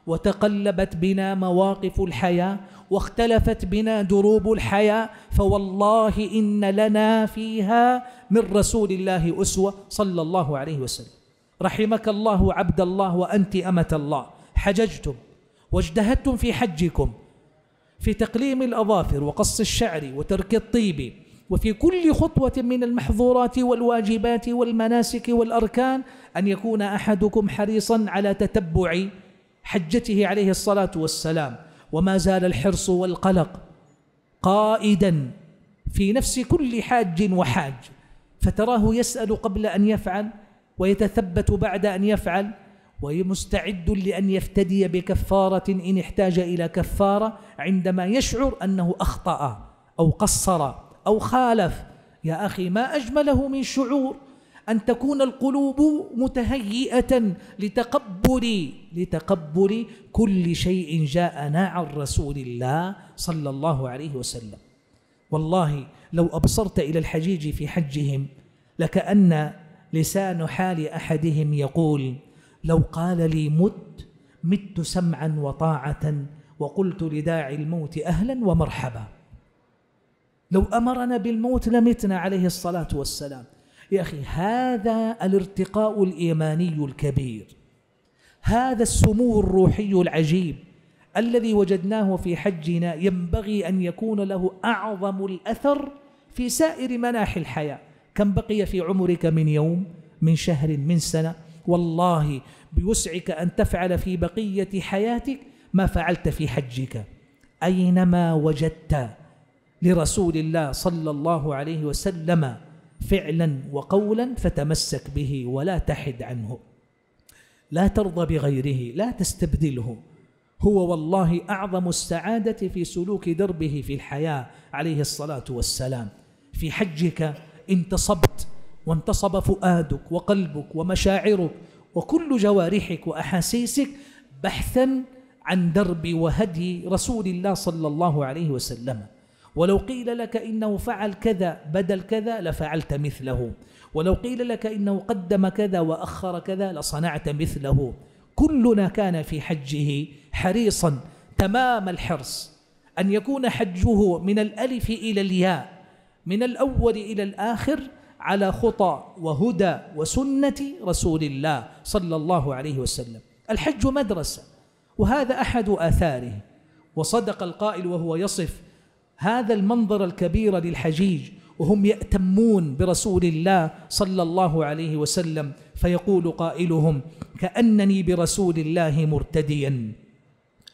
وتقلبت بنا مواقف الحياة واختلفت بنا دروب الحياة فوالله إن لنا فيها من رسول الله أسوة صلى الله عليه وسلم رحمك الله عبد الله وأنت أمة الله حججتم واجتهدتم في حجكم في تقليم الأظافر وقص الشعر وترك الطيب وفي كل خطوة من المحظورات والواجبات والمناسك والأركان أن يكون أحدكم حريصا على تتبع حجته عليه الصلاة والسلام وما زال الحرص والقلق قائدا في نفس كل حاج وحاج فتراه يسأل قبل أن يفعل ويتثبت بعد أن يفعل ومستعد لأن يفتدي بكفارة إن احتاج إلى كفارة عندما يشعر أنه أخطأ أو قصر أو خالف يا أخي ما أجمله من شعور أن تكون القلوب متهيئة لتقبل لتقبل كل شيء جاءنا عن رسول الله صلى الله عليه وسلم والله لو أبصرت إلى الحجيج في حجهم لكأن لسان حال أحدهم يقول لو قال لي مت مت سمعا وطاعة وقلت لداعي الموت أهلا ومرحبا لو أمرنا بالموت لمتنا عليه الصلاة والسلام يا أخي هذا الارتقاء الإيماني الكبير هذا السمو الروحي العجيب الذي وجدناه في حجنا ينبغي أن يكون له أعظم الأثر في سائر مناحي الحياة كم بقي في عمرك من يوم من شهر من سنة والله بوسعك أن تفعل في بقية حياتك ما فعلت في حجك أينما وجدت لرسول الله صلى الله عليه وسلم فعلا وقولا فتمسك به ولا تحد عنه لا ترضى بغيره لا تستبدله هو والله أعظم السعادة في سلوك دربه في الحياة عليه الصلاة والسلام في حجك انتصبت وانتصب فؤادك وقلبك ومشاعرك وكل جوارحك وأحاسيسك بحثا عن درب وهدي رسول الله صلى الله عليه وسلم ولو قيل لك إنه فعل كذا بدل كذا لفعلت مثله ولو قيل لك إنه قدم كذا وأخر كذا لصنعت مثله كلنا كان في حجه حريصا تمام الحرص أن يكون حجه من الألف إلى الياء من الأول إلى الآخر على خطى وهدى وسنة رسول الله صلى الله عليه وسلم الحج مدرسة وهذا أحد آثاره وصدق القائل وهو يصف هذا المنظر الكبير للحجيج وهم يأتمون برسول الله صلى الله عليه وسلم فيقول قائلهم كأنني برسول الله مرتديا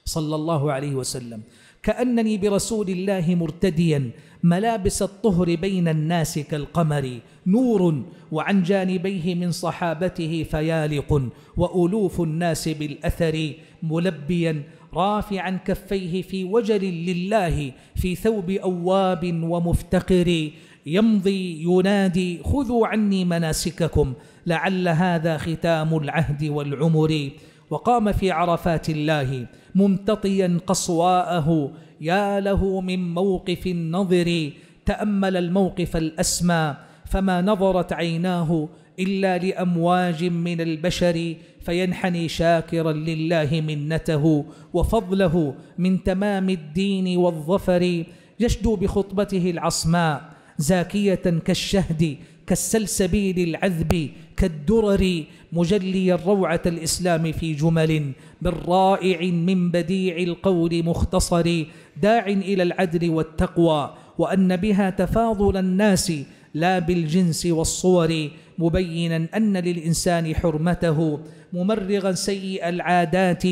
صلى الله عليه وسلم كأنني برسول الله مرتديا ملابس الطهر بين الناس كالقمر نور وعن جانبيه من صحابته فيالق وألوف الناس بالأثر ملبيا رافعا كفيه في وجل لله في ثوب أواب ومفتقر يمضي ينادي خذوا عني مناسككم لعل هذا ختام العهد والعمر وقام في عرفات الله ممتطيا قصواءه يا له من موقف النظر تأمل الموقف الأسمى فما نظرت عيناه إلا لأمواج من البشر فينحني شاكرا لله منته وفضله من تمام الدين والظفر يشدو بخطبته العصماء زاكية كالشهد كالسلسبيل العذب كالدرر مجلي الروعة الإسلام في جمل من رائع من بديع القول مختصر داع إلى العدل والتقوى وأن بها تفاضل الناس لا بالجنس والصور مبينا أن للإنسان حرمته ممرغا سيء العادات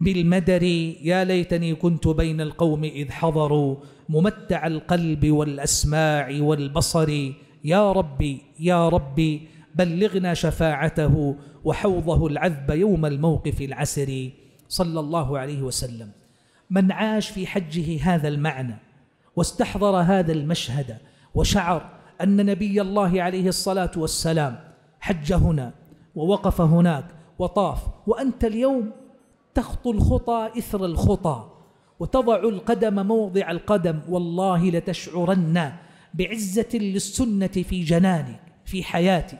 بالمدر يا ليتني كنت بين القوم إذ حضروا ممتع القلب والأسماع والبصر يا ربي يا ربي بلغنا شفاعته وحوضه العذب يوم الموقف العسري صلى الله عليه وسلم من عاش في حجه هذا المعنى واستحضر هذا المشهد وشعر أن نبي الله عليه الصلاة والسلام حج هنا ووقف هناك وطاف وأنت اليوم تخطو الخطى إثر الخطى وتضع القدم موضع القدم والله لتشعرن بعزة للسنة في جنانك في حياتك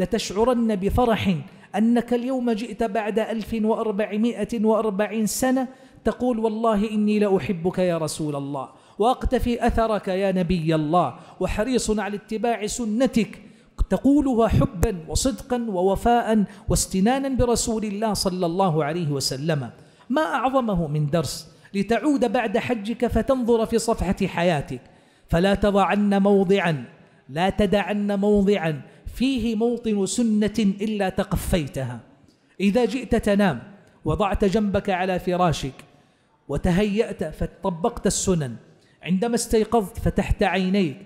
لتشعرن بفرح أنك اليوم جئت بعد ألف وأربعمائة وأربعين سنة تقول والله إني لأحبك يا رسول الله وأقتفي أثرك يا نبي الله وحريص على اتباع سنتك تقولها حبا وصدقا ووفاء واستنانا برسول الله صلى الله عليه وسلم ما أعظمه من درس لتعود بعد حجك فتنظر في صفحة حياتك فلا تضعن موضعا لا تدعن موضعا فيه موطن سنة إلا تقفيتها إذا جئت تنام وضعت جنبك على فراشك وتهيأت فطبقت السنن عندما استيقظت فتحت عينيك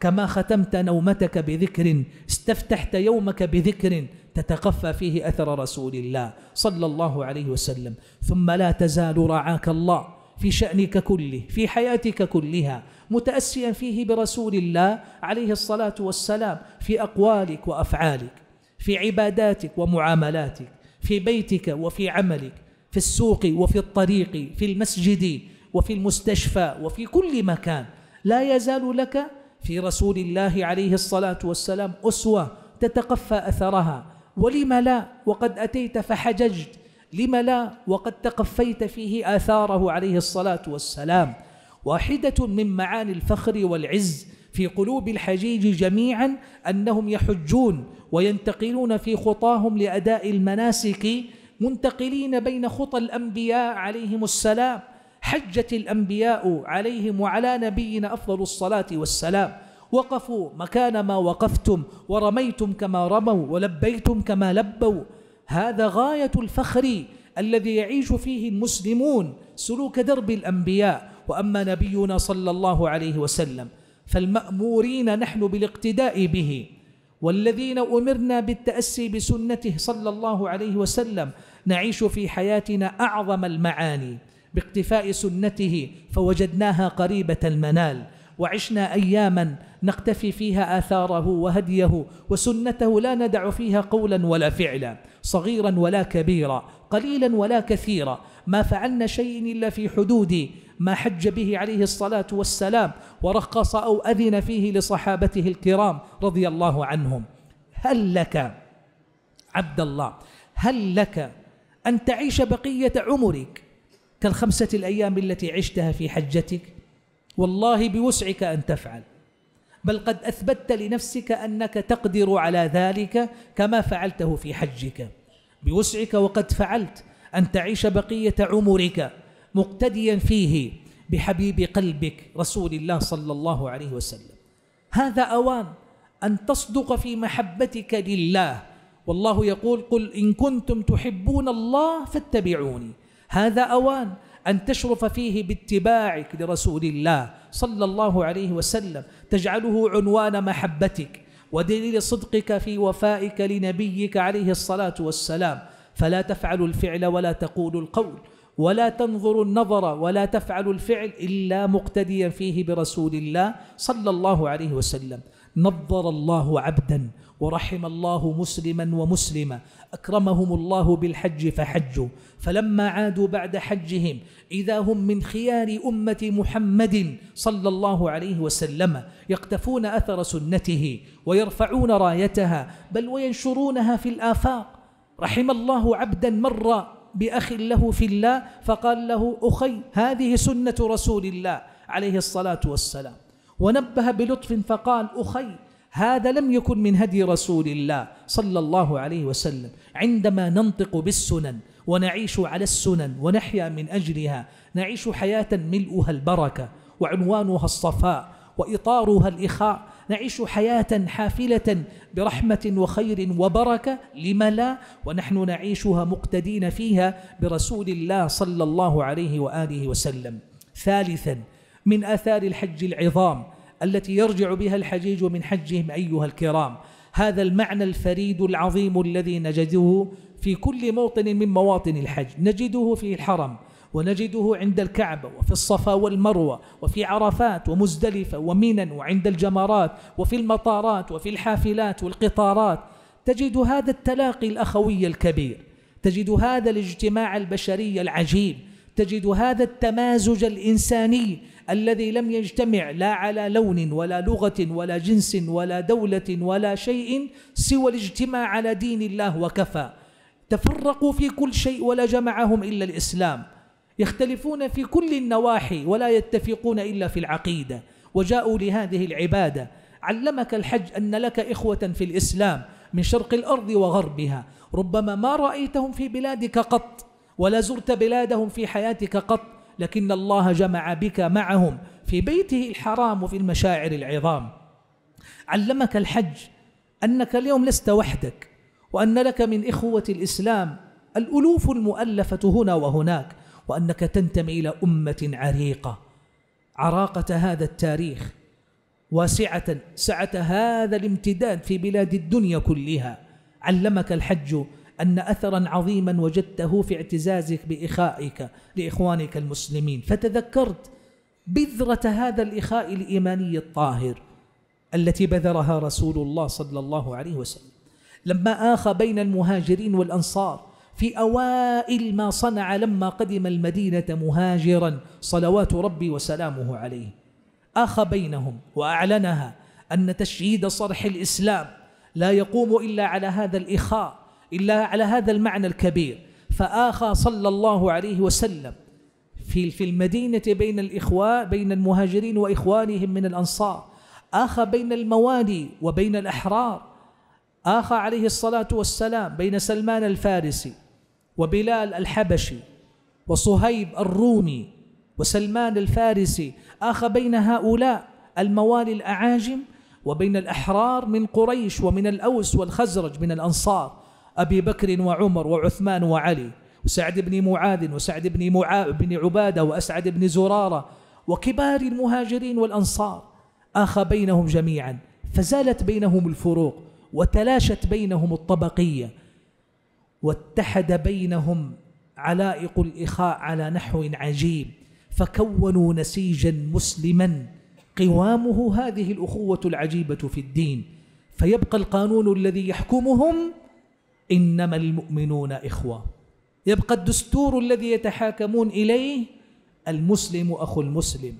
كما ختمت نومتك بذكر استفتحت يومك بذكر تتقفى فيه أثر رسول الله صلى الله عليه وسلم ثم لا تزال رعاك الله في شأنك كله في حياتك كلها متأسيا فيه برسول الله عليه الصلاة والسلام في أقوالك وأفعالك في عباداتك ومعاملاتك في بيتك وفي عملك في السوق وفي الطريق في المسجد وفي المستشفى وفي كل مكان لا يزال لك في رسول الله عليه الصلاة والسلام أسوة تتقفى أثرها ولم لا وقد أتيت فحججت لم لا وقد تقفيت فيه آثاره عليه الصلاة والسلام واحدة من معاني الفخر والعز في قلوب الحجيج جميعا أنهم يحجون وينتقلون في خطاهم لأداء المناسك منتقلين بين خطى الأنبياء عليهم السلام حجت الأنبياء عليهم وعلى نبينا أفضل الصلاة والسلام وقفوا مكان ما وقفتم ورميتم كما رموا ولبيتم كما لبوا هذا غاية الفخر الذي يعيش فيه المسلمون سلوك درب الأنبياء وأما نبينا صلى الله عليه وسلم فالمأمورين نحن بالاقتداء به والذين أمرنا بالتأسي بسنته صلى الله عليه وسلم نعيش في حياتنا أعظم المعاني باقتفاء سنته فوجدناها قريبة المنال وعشنا أياما نقتفي فيها آثاره وهديه وسنته لا ندع فيها قولا ولا فعلا صغيرا ولا كبيرا قليلا ولا كثيرا ما فعلنا شيء إلا في حدود ما حج به عليه الصلاة والسلام ورقص أو أذن فيه لصحابته الكرام رضي الله عنهم هل لك عبد الله هل لك أن تعيش بقية عمرك كالخمسة الأيام التي عشتها في حجتك والله بوسعك أن تفعل بل قد أثبتت لنفسك أنك تقدر على ذلك كما فعلته في حجك بوسعك وقد فعلت أن تعيش بقية عمرك مقتديا فيه بحبيب قلبك رسول الله صلى الله عليه وسلم هذا أوان أن تصدق في محبتك لله والله يقول قل إن كنتم تحبون الله فاتبعوني هذا أوان أن تشرف فيه باتباعك لرسول الله صلى الله عليه وسلم تجعله عنوان محبتك ودليل صدقك في وفائك لنبيك عليه الصلاة والسلام فلا تفعل الفعل ولا تقول القول ولا تنظر النظر ولا تفعل الفعل إلا مقتديا فيه برسول الله صلى الله عليه وسلم نظر الله عبدا ورحم الله مسلما ومسلمة أكرمهم الله بالحج فحجوا فلما عادوا بعد حجهم إذا هم من خيار أمة محمد صلى الله عليه وسلم يقتفون أثر سنته ويرفعون رايتها بل وينشرونها في الآفاق رحم الله عبدا مرّا بأخ له في الله فقال له أخي هذه سنة رسول الله عليه الصلاة والسلام ونبه بلطف فقال أخي هذا لم يكن من هدي رسول الله صلى الله عليه وسلم عندما ننطق بالسنن ونعيش على السنن ونحيا من أجلها نعيش حياة ملؤها البركة وعنوانها الصفاء وإطارها الإخاء نعيش حياة حافلة برحمة وخير وبركة لم لا ونحن نعيشها مقتدين فيها برسول الله صلى الله عليه وآله وسلم ثالثا من آثار الحج العظام التي يرجع بها الحجيج من حجهم أيها الكرام هذا المعنى الفريد العظيم الذي نجده في كل موطن من مواطن الحج نجده في الحرم ونجده عند الكعبة وفي الصفا والمروة وفي عرفات ومزدلفة ومينا وعند الجمرات وفي المطارات وفي الحافلات والقطارات تجد هذا التلاقي الأخوي الكبير تجد هذا الاجتماع البشري العجيب تجد هذا التمازج الإنساني الذي لم يجتمع لا على لون ولا لغة ولا جنس ولا دولة ولا شيء سوى الاجتماع على دين الله وكفى تفرقوا في كل شيء ولا جمعهم إلا الإسلام يختلفون في كل النواحي ولا يتفقون إلا في العقيدة وجاءوا لهذه العبادة علمك الحج أن لك إخوة في الإسلام من شرق الأرض وغربها ربما ما رأيتهم في بلادك قط ولا زرت بلادهم في حياتك قط لكن الله جمع بك معهم في بيته الحرام وفي المشاعر العظام علمك الحج أنك اليوم لست وحدك وأن لك من إخوة الإسلام الألوف المؤلفة هنا وهناك وأنك تنتمي إلى أمة عريقة عراقة هذا التاريخ واسعة سعة هذا الامتداد في بلاد الدنيا كلها علمك الحج أن أثرا عظيما وجدته في اعتزازك بإخائك لإخوانك المسلمين فتذكرت بذرة هذا الإخاء الإيماني الطاهر التي بذرها رسول الله صلى الله عليه وسلم لما آخى بين المهاجرين والأنصار في أوائل ما صنع لما قدم المدينة مهاجرا صلوات ربي وسلامه عليه آخى بينهم وأعلنها أن تشييد صرح الإسلام لا يقوم إلا على هذا الإخاء إلا على هذا المعنى الكبير فآخى صلى الله عليه وسلم في في المدينة بين الإخوة بين المهاجرين وإخوانهم من الأنصار آخى بين الموالي وبين الأحرار آخى عليه الصلاة والسلام بين سلمان الفارسي وبلال الحبشي وصهيب الرومي وسلمان الفارسي آخ بين هؤلاء الموالي الأعاجم وبين الأحرار من قريش ومن الأوس والخزرج من الأنصار أبي بكر وعمر وعثمان وعلي وسعد بن معاذ وسعد بن, معا... بن عبادة وأسعد بن زرارة وكبار المهاجرين والأنصار آخ بينهم جميعا فزالت بينهم الفروق وتلاشت بينهم الطبقية واتحد بينهم علائق الإخاء على نحو عجيب فكونوا نسيجا مسلما قوامه هذه الأخوة العجيبة في الدين فيبقى القانون الذي يحكمهم إنما المؤمنون إخوة يبقى الدستور الذي يتحاكمون إليه المسلم أخو المسلم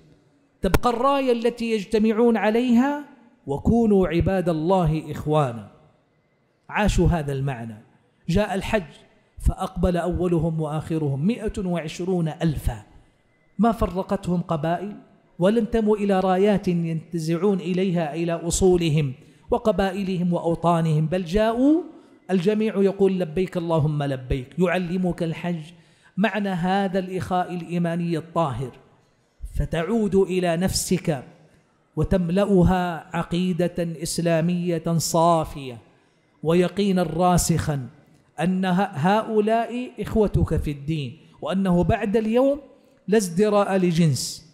تبقى الراية التي يجتمعون عليها وكونوا عباد الله إخوانا عاشوا هذا المعنى جاء الحج فأقبل أولهم وآخرهم مئة وعشرون ألفا ما فرقتهم قبائل ولا انتموا إلى رايات ينتزعون إليها إلى أصولهم وقبائلهم وأوطانهم بل جاءوا الجميع يقول لبيك اللهم لبيك يعلمك الحج معنى هذا الإخاء الإيماني الطاهر فتعود إلى نفسك وتملأها عقيدة إسلامية صافية ويقينا راسخا أن هؤلاء إخوتك في الدين وأنه بعد اليوم لا ازدراء لجنس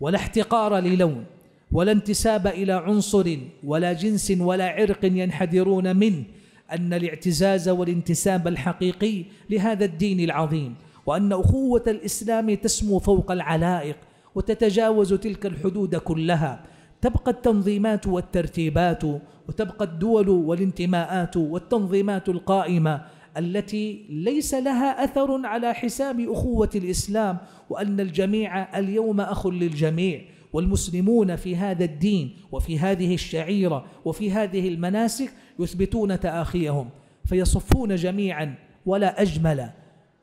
ولا احتقار للون ولا انتساب إلى عنصر ولا جنس ولا عرق ينحدرون منه أن الاعتزاز والانتساب الحقيقي لهذا الدين العظيم وأن أخوة الإسلام تسمو فوق العلائق وتتجاوز تلك الحدود كلها تبقى التنظيمات والترتيبات وتبقى الدول والانتماءات والتنظيمات القائمة التي ليس لها أثر على حساب أخوة الإسلام وأن الجميع اليوم أخ للجميع والمسلمون في هذا الدين وفي هذه الشعيرة وفي هذه المناسك يثبتون تآخيهم فيصفون جميعا ولا أجمل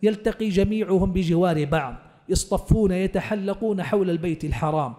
يلتقي جميعهم بجوار بعض يصطفون يتحلقون حول البيت الحرام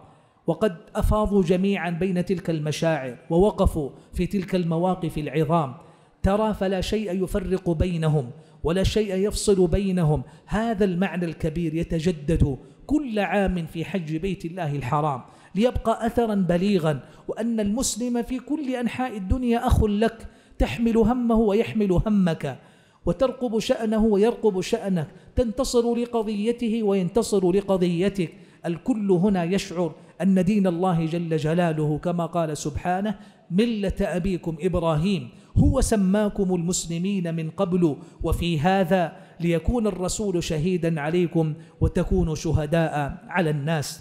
وقد أفاضوا جميعا بين تلك المشاعر ووقفوا في تلك المواقف العظام ترى فلا شيء يفرق بينهم ولا شيء يفصل بينهم هذا المعنى الكبير يتجدد كل عام في حج بيت الله الحرام ليبقى أثرا بليغا وأن المسلم في كل أنحاء الدنيا أخ لك تحمل همه ويحمل همك وترقب شأنه ويرقب شأنك تنتصر لقضيته وينتصر لقضيتك الكل هنا يشعر أن دين الله جل جلاله كما قال سبحانه ملة أبيكم إبراهيم هو سماكم المسلمين من قبل وفي هذا ليكون الرسول شهيدا عليكم وتكونوا شهداء على الناس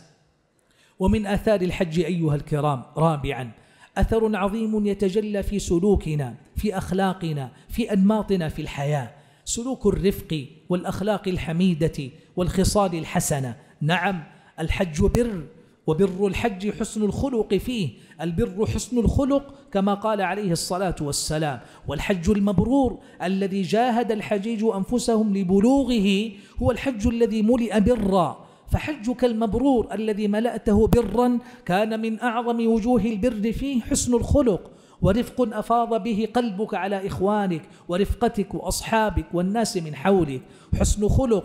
ومن آثار الحج أيها الكرام رابعا أثر عظيم يتجلى في سلوكنا في أخلاقنا في أنماطنا في الحياة سلوك الرفق والأخلاق الحميدة والخصال الحسنة نعم الحج بر وبر الحج حسن الخلق فيه البر حسن الخلق كما قال عليه الصلاة والسلام والحج المبرور الذي جاهد الحجيج أنفسهم لبلوغه هو الحج الذي ملئ برا فحجك المبرور الذي ملأته برا كان من أعظم وجوه البر فيه حسن الخلق ورفق أفاض به قلبك على إخوانك ورفقتك وأصحابك والناس من حولك حسن خلق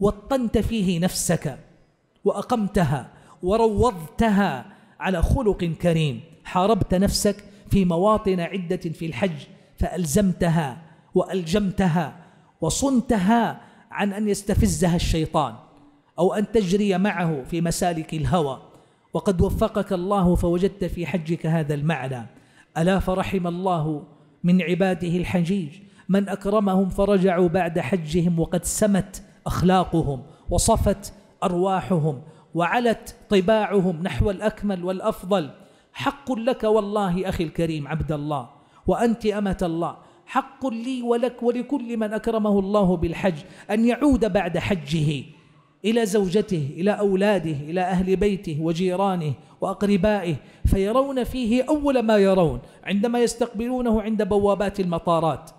وطنت فيه نفسك وأقمتها وروضتها على خلق كريم حاربت نفسك في مواطن عدة في الحج فألزمتها وألجمتها وصنتها عن أن يستفزها الشيطان أو أن تجري معه في مسالك الهوى وقد وفقك الله فوجدت في حجك هذا المعنى ألا فرحم الله من عباده الحجيج من أكرمهم فرجعوا بعد حجهم وقد سمت أخلاقهم وصفت أرواحهم وعلت طباعهم نحو الأكمل والأفضل حق لك والله أخي الكريم عبد الله وأنت أمة الله حق لي ولك ولكل من أكرمه الله بالحج أن يعود بعد حجه إلى زوجته إلى أولاده إلى أهل بيته وجيرانه وأقربائه فيرون فيه أول ما يرون عندما يستقبلونه عند بوابات المطارات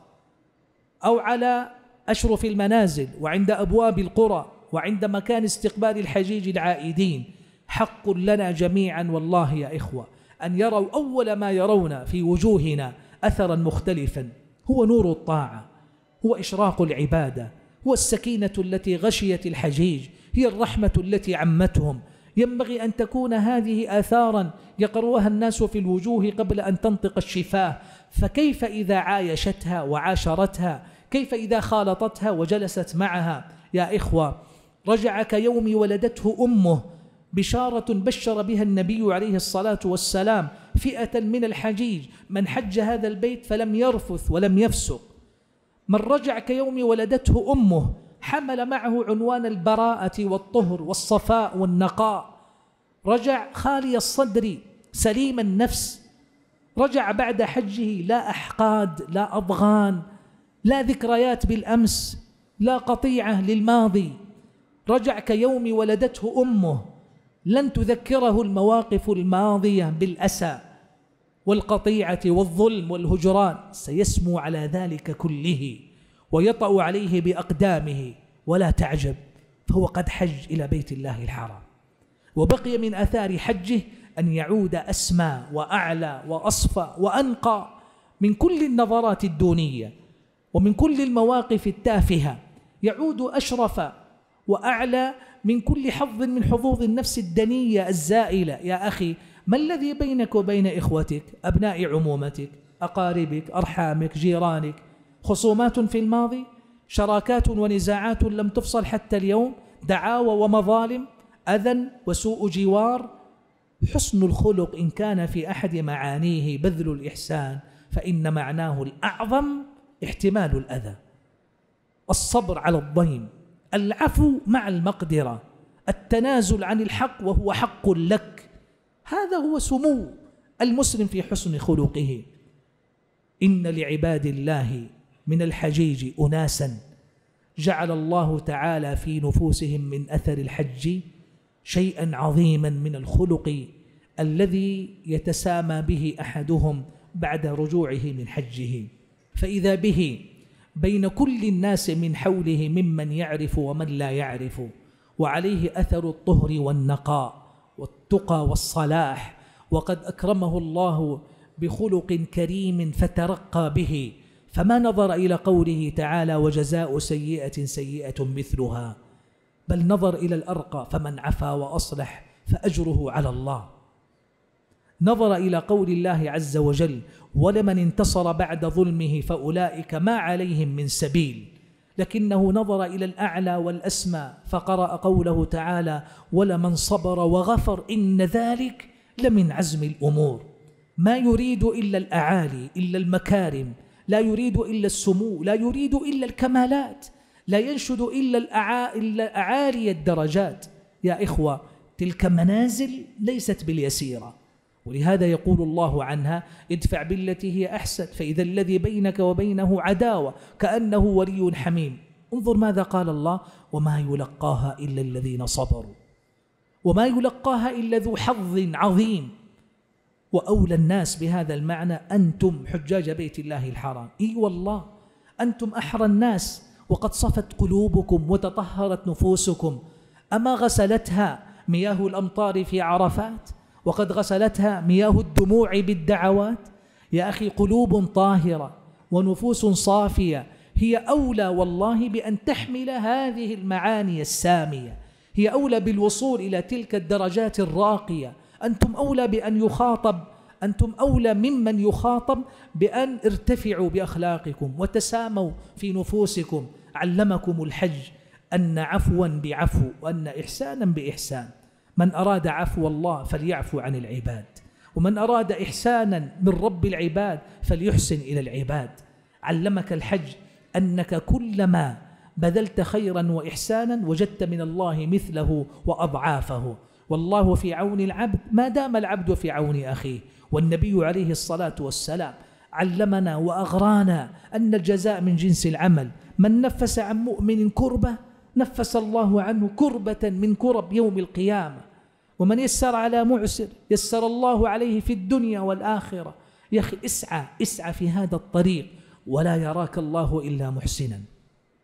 أو على أشرف المنازل وعند أبواب القرى وعند مكان استقبال الحجيج العائدين حق لنا جميعا والله يا إخوة أن يروا أول ما يرون في وجوهنا أثرا مختلفا هو نور الطاعة هو إشراق العبادة هو السكينة التي غشيت الحجيج هي الرحمة التي عمتهم ينبغي أن تكون هذه آثارا يقرؤها الناس في الوجوه قبل أن تنطق الشفاه فكيف إذا عايشتها وعاشرتها كيف إذا خالطتها وجلست معها يا إخوة رجع كيوم ولدته أمه بشارة بشر بها النبي عليه الصلاة والسلام فئة من الحجيج من حج هذا البيت فلم يرفث ولم يفسق من رجع كيوم ولدته أمه حمل معه عنوان البراءة والطهر والصفاء والنقاء رجع خالي الصدر سليم النفس رجع بعد حجه لا أحقاد لا أضغان لا ذكريات بالأمس لا قطيعة للماضي رجع كيوم ولدته أمه لن تذكره المواقف الماضية بالأسى والقطيعة والظلم والهجران سيسمو على ذلك كله ويطأ عليه بأقدامه ولا تعجب فهو قد حج إلى بيت الله الحرام وبقي من أثار حجه أن يعود أسمى وأعلى وأصفى وأنقى من كل النظرات الدونية ومن كل المواقف التافهة يعود أشرف وأعلى من كل حظ من حظوظ النفس الدنية الزائلة يا أخي ما الذي بينك وبين إخوتك أبناء عمومتك أقاربك أرحامك جيرانك خصومات في الماضي شراكات ونزاعات لم تفصل حتى اليوم دعاوى ومظالم أذى وسوء جوار حسن الخلق إن كان في أحد معانيه بذل الإحسان فإن معناه الأعظم احتمال الأذى الصبر على الضيم العفو مع المقدرة التنازل عن الحق وهو حق لك هذا هو سمو المسلم في حسن خلقه إن لعباد الله من الحجيج أناسا جعل الله تعالى في نفوسهم من أثر الحج شيئا عظيما من الخلق الذي يتسامى به أحدهم بعد رجوعه من حجه فإذا به بين كل الناس من حوله ممن يعرف ومن لا يعرف وعليه أثر الطهر والنقاء والتقى والصلاح وقد أكرمه الله بخلق كريم فترقى به فما نظر إلى قوله تعالى وجزاء سيئة سيئة مثلها بل نظر إلى الأرقى فمن عفا وأصلح فأجره على الله نظر إلى قول الله عز وجل ولمن انتصر بعد ظلمه فأولئك ما عليهم من سبيل لكنه نظر إلى الأعلى والأسمى فقرأ قوله تعالى ولمن صبر وغفر إن ذلك لمن عزم الأمور ما يريد إلا الأعالي إلا المكارم لا يريد إلا السمو لا يريد إلا الكمالات لا ينشد إلا, إلا أعالي الدرجات يا إخوة تلك منازل ليست باليسيرة ولهذا يقول الله عنها ادفع بالتي هي أحسن فإذا الذي بينك وبينه عداوة كأنه ولي حميم انظر ماذا قال الله وما يلقاها إلا الذين صبروا وما يلقاها إلا ذو حظ عظيم وأولى الناس بهذا المعنى أنتم حجاج بيت الله الحرام إي والله أنتم أحرى الناس وقد صفت قلوبكم وتطهرت نفوسكم أما غسلتها مياه الأمطار في عرفات؟ وقد غسلتها مياه الدموع بالدعوات يا أخي قلوب طاهرة ونفوس صافية هي أولى والله بأن تحمل هذه المعاني السامية هي أولى بالوصول إلى تلك الدرجات الراقية أنتم أولى بأن يخاطب أنتم أولى ممن يخاطب بأن ارتفعوا بأخلاقكم وتساموا في نفوسكم علمكم الحج أن عفوا بعفو وأن إحسانا بإحسان من أراد عفو الله فليعفو عن العباد ومن أراد إحسانا من رب العباد فليحسن إلى العباد علمك الحج أنك كلما بذلت خيرا وإحسانا وجدت من الله مثله وأضعافه والله في عون العبد ما دام العبد في عون أخيه والنبي عليه الصلاة والسلام علمنا وأغرانا أن الجزاء من جنس العمل من نفس عن مؤمن كربة نفس الله عنه كربة من كرب يوم القيامة ومن يسر على معسر يسر الله عليه في الدنيا والآخرة يا أخي اسعى اسعى في هذا الطريق ولا يراك الله إلا محسنا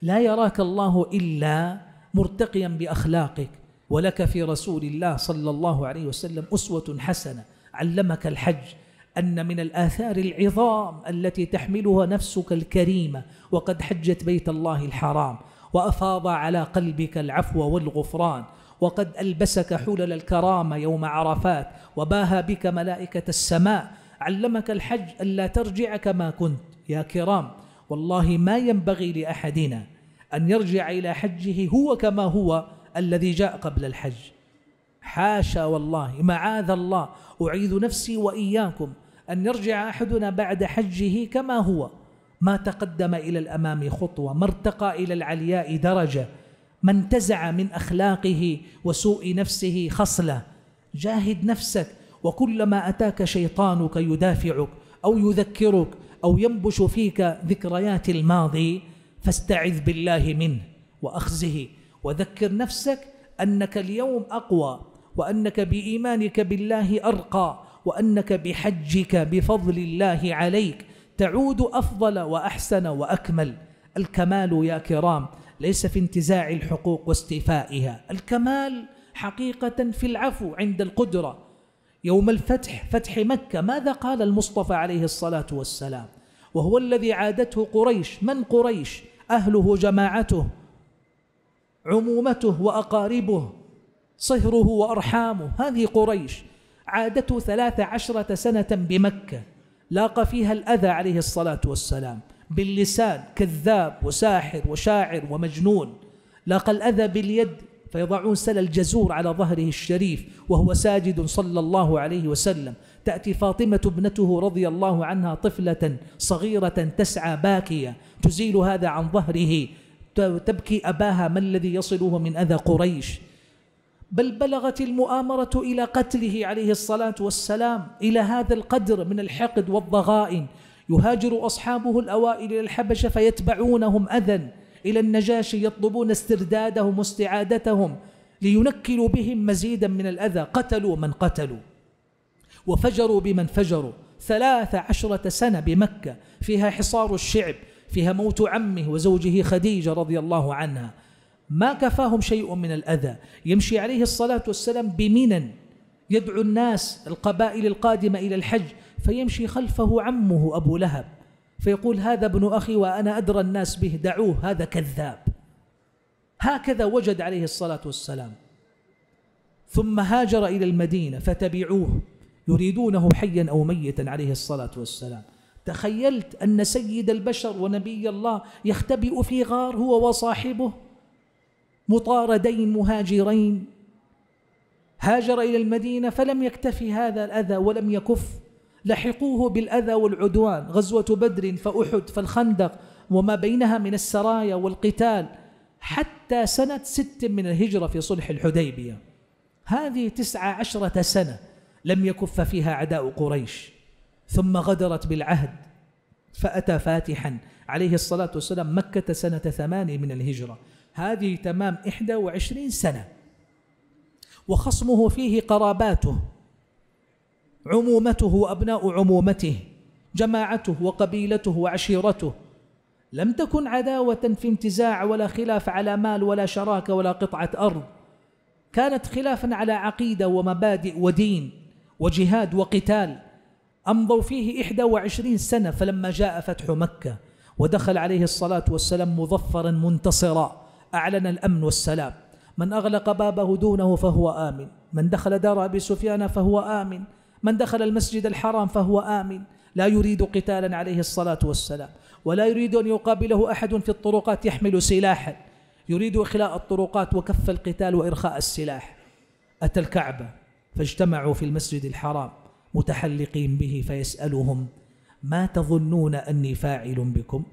لا يراك الله إلا مرتقيا بأخلاقك ولك في رسول الله صلى الله عليه وسلم أسوة حسنة علمك الحج أن من الآثار العظام التي تحملها نفسك الكريمة وقد حجت بيت الله الحرام وأفاض على قلبك العفو والغفران وقد ألبسك حلل الكرامة يوم عرفات وباهى بك ملائكة السماء علمك الحج ألا ترجع كما كنت يا كرام والله ما ينبغي لأحدنا أن يرجع إلى حجه هو كما هو الذي جاء قبل الحج حاشا والله معاذ الله أعيذ نفسي وإياكم أن يرجع أحدنا بعد حجه كما هو ما تقدم إلى الأمام خطوة ما ارتقى إلى العلياء درجة ما انتزع من أخلاقه وسوء نفسه خصلة جاهد نفسك وكلما أتاك شيطانك يدافعك أو يذكرك أو ينبش فيك ذكريات الماضي فاستعذ بالله منه وأخزه وذكر نفسك أنك اليوم أقوى وأنك بإيمانك بالله أرقى وأنك بحجك بفضل الله عليك تعود أفضل وأحسن وأكمل الكمال يا كرام ليس في انتزاع الحقوق واستيفائها الكمال حقيقة في العفو عند القدرة يوم الفتح فتح مكة ماذا قال المصطفى عليه الصلاة والسلام وهو الذي عادته قريش من قريش أهله جماعته عمومته وأقاربه صهره وأرحامه هذه قريش عادته ثلاث عشرة سنة بمكة لاقى فيها الأذى عليه الصلاة والسلام باللسان كذاب وساحر وشاعر ومجنون لاقى الأذى باليد فيضعون سل الجزور على ظهره الشريف وهو ساجد صلى الله عليه وسلم تأتي فاطمة ابنته رضي الله عنها طفلة صغيرة تسعى باكية تزيل هذا عن ظهره تبكي أباها ما الذي يصله من أذى قريش بل بلغت المؤامرة إلى قتله عليه الصلاة والسلام إلى هذا القدر من الحقد والضغائن يهاجر أصحابه الأوائل إلى الحبشة فيتبعونهم أذى إلى النجاشي يطلبون استردادهم واستعادتهم لينكلوا بهم مزيدا من الأذى قتلوا من قتلوا وفجروا بمن فجروا ثلاث عشرة سنة بمكة فيها حصار الشعب فيها موت عمه وزوجه خديجة رضي الله عنها ما كفاهم شيء من الأذى يمشي عليه الصلاة والسلام بمنن يدعو الناس القبائل القادمة إلى الحج فيمشي خلفه عمه أبو لهب فيقول هذا ابن أخي وأنا أدرى الناس به دعوه هذا كذاب هكذا وجد عليه الصلاة والسلام ثم هاجر إلى المدينة فتبعوه يريدونه حيا أو ميتا عليه الصلاة والسلام تخيلت أن سيد البشر ونبي الله يختبئ في غار هو وصاحبه مطاردين مهاجرين هاجر إلى المدينة فلم يكتفي هذا الأذى ولم يكف لحقوه بالأذى والعدوان غزوة بدر فأحد فالخندق وما بينها من السرايا والقتال حتى سنة ست من الهجرة في صلح الحديبية هذه تسعة عشرة سنة لم يكف فيها عداء قريش ثم غدرت بالعهد فأتى فاتحا عليه الصلاة والسلام مكة سنة ثمان من الهجرة هذه تمام 21 سنة وخصمه فيه قراباته عمومته وأبناء عمومته جماعته وقبيلته وعشيرته لم تكن عداوة في انتزاع ولا خلاف على مال ولا شراكة ولا قطعة أرض كانت خلافا على عقيدة ومبادئ ودين وجهاد وقتال أمضوا فيه 21 سنة فلما جاء فتح مكة ودخل عليه الصلاة والسلام مظفرا منتصرا أعلن الأمن والسلام من أغلق بابه دونه فهو آمن من دخل دار أبي سفيان فهو آمن من دخل المسجد الحرام فهو آمن لا يريد قتالا عليه الصلاة والسلام ولا يريد أن يقابله أحد في الطرقات يحمل سلاحا يريد إخلاء الطرقات وكف القتال وإرخاء السلاح أتى الكعبة فاجتمعوا في المسجد الحرام متحلقين به فيسألهم ما تظنون أني فاعل بكم؟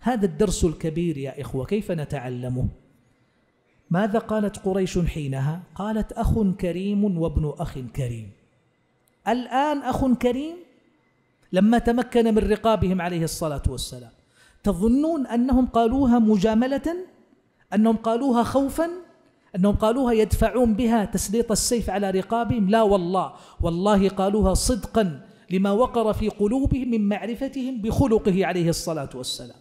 هذا الدرس الكبير يا إخوة كيف نتعلمه؟ ماذا قالت قريش حينها؟ قالت أخ كريم وابن أخ كريم الآن أخ كريم لما تمكن من رقابهم عليه الصلاة والسلام تظنون أنهم قالوها مجاملة؟ أنهم قالوها خوفا؟ أنهم قالوها يدفعون بها تسليط السيف على رقابهم؟ لا والله والله قالوها صدقا لما وقر في قلوبهم من معرفتهم بخلقه عليه الصلاة والسلام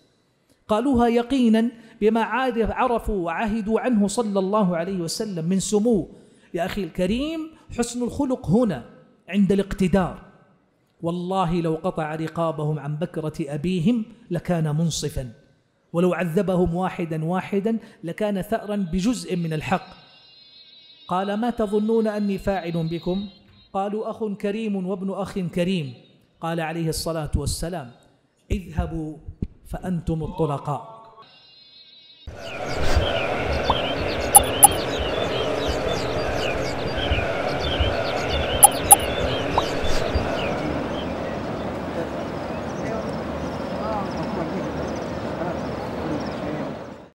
قالوها يقينا بما عرفوا وعهدوا عنه صلى الله عليه وسلم من سمو يا أخي الكريم حسن الخلق هنا عند الاقتدار والله لو قطع رقابهم عن بكرة أبيهم لكان منصفا ولو عذبهم واحدا واحدا لكان ثأرا بجزء من الحق قال ما تظنون أني فاعل بكم قالوا أخ كريم وابن أخ كريم قال عليه الصلاة والسلام اذهبوا فأنتم الطلقاء